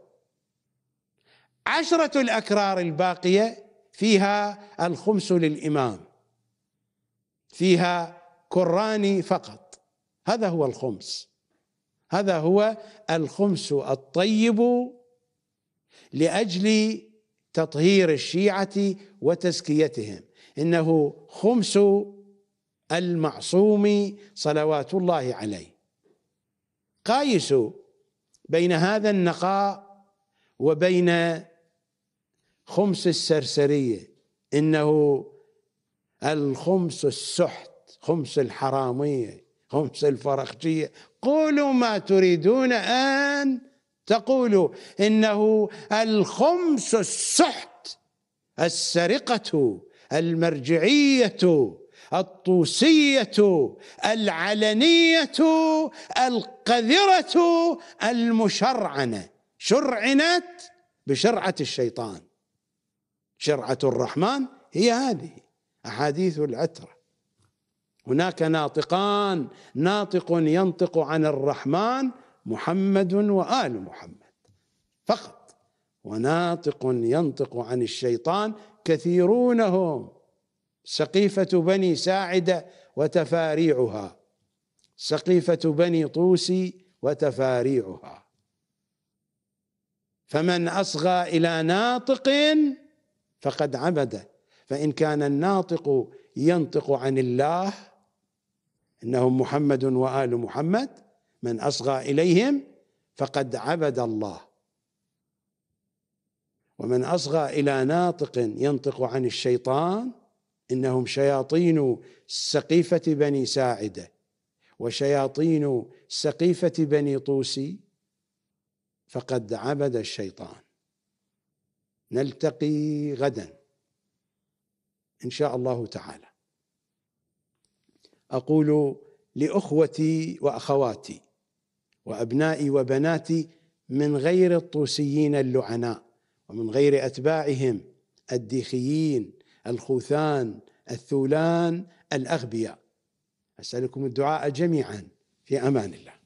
عشرة الأكرار الباقية فيها الخمس للإمام فيها كراني فقط هذا هو الخمس هذا هو الخمس الطيب لأجل تطهير الشيعة وتزكيتهم إنه خمس المعصوم صلوات الله عليه قايسوا بين هذا النقاء وبين خمس السرسرية إنه الخمس السحت خمس الحرامية خمس الفرخجية قولوا ما تريدون أن تقولوا إنه الخمس السحت السرقة المرجعية الطوسية العلنية القذرة المشرعنة شرعنت بشرعة الشيطان شرعة الرحمن هي هذه أحاديث العترة هناك ناطقان ناطق ينطق عن الرحمن محمد وآل محمد فقط وناطق ينطق عن الشيطان كثيرونهم سقيفة بني ساعدة وتفاريعها سقيفة بني طوسي وتفاريعها فمن أصغى إلى ناطق فقد عبده فإن كان الناطق ينطق عن الله إنه محمد وآل محمد من أصغى إليهم فقد عبد الله ومن أصغى إلى ناطق ينطق عن الشيطان إنهم شياطين سقيفة بني ساعدة وشياطين سقيفة بني طوسي فقد عبد الشيطان نلتقي غدا ان شاء الله تعالى اقول لاخوتي واخواتي وابنائي وبناتي من غير الطوسيين اللعناء ومن غير اتباعهم الديخيين الخوثان الثولان الاغبياء اسالكم الدعاء جميعا في امان الله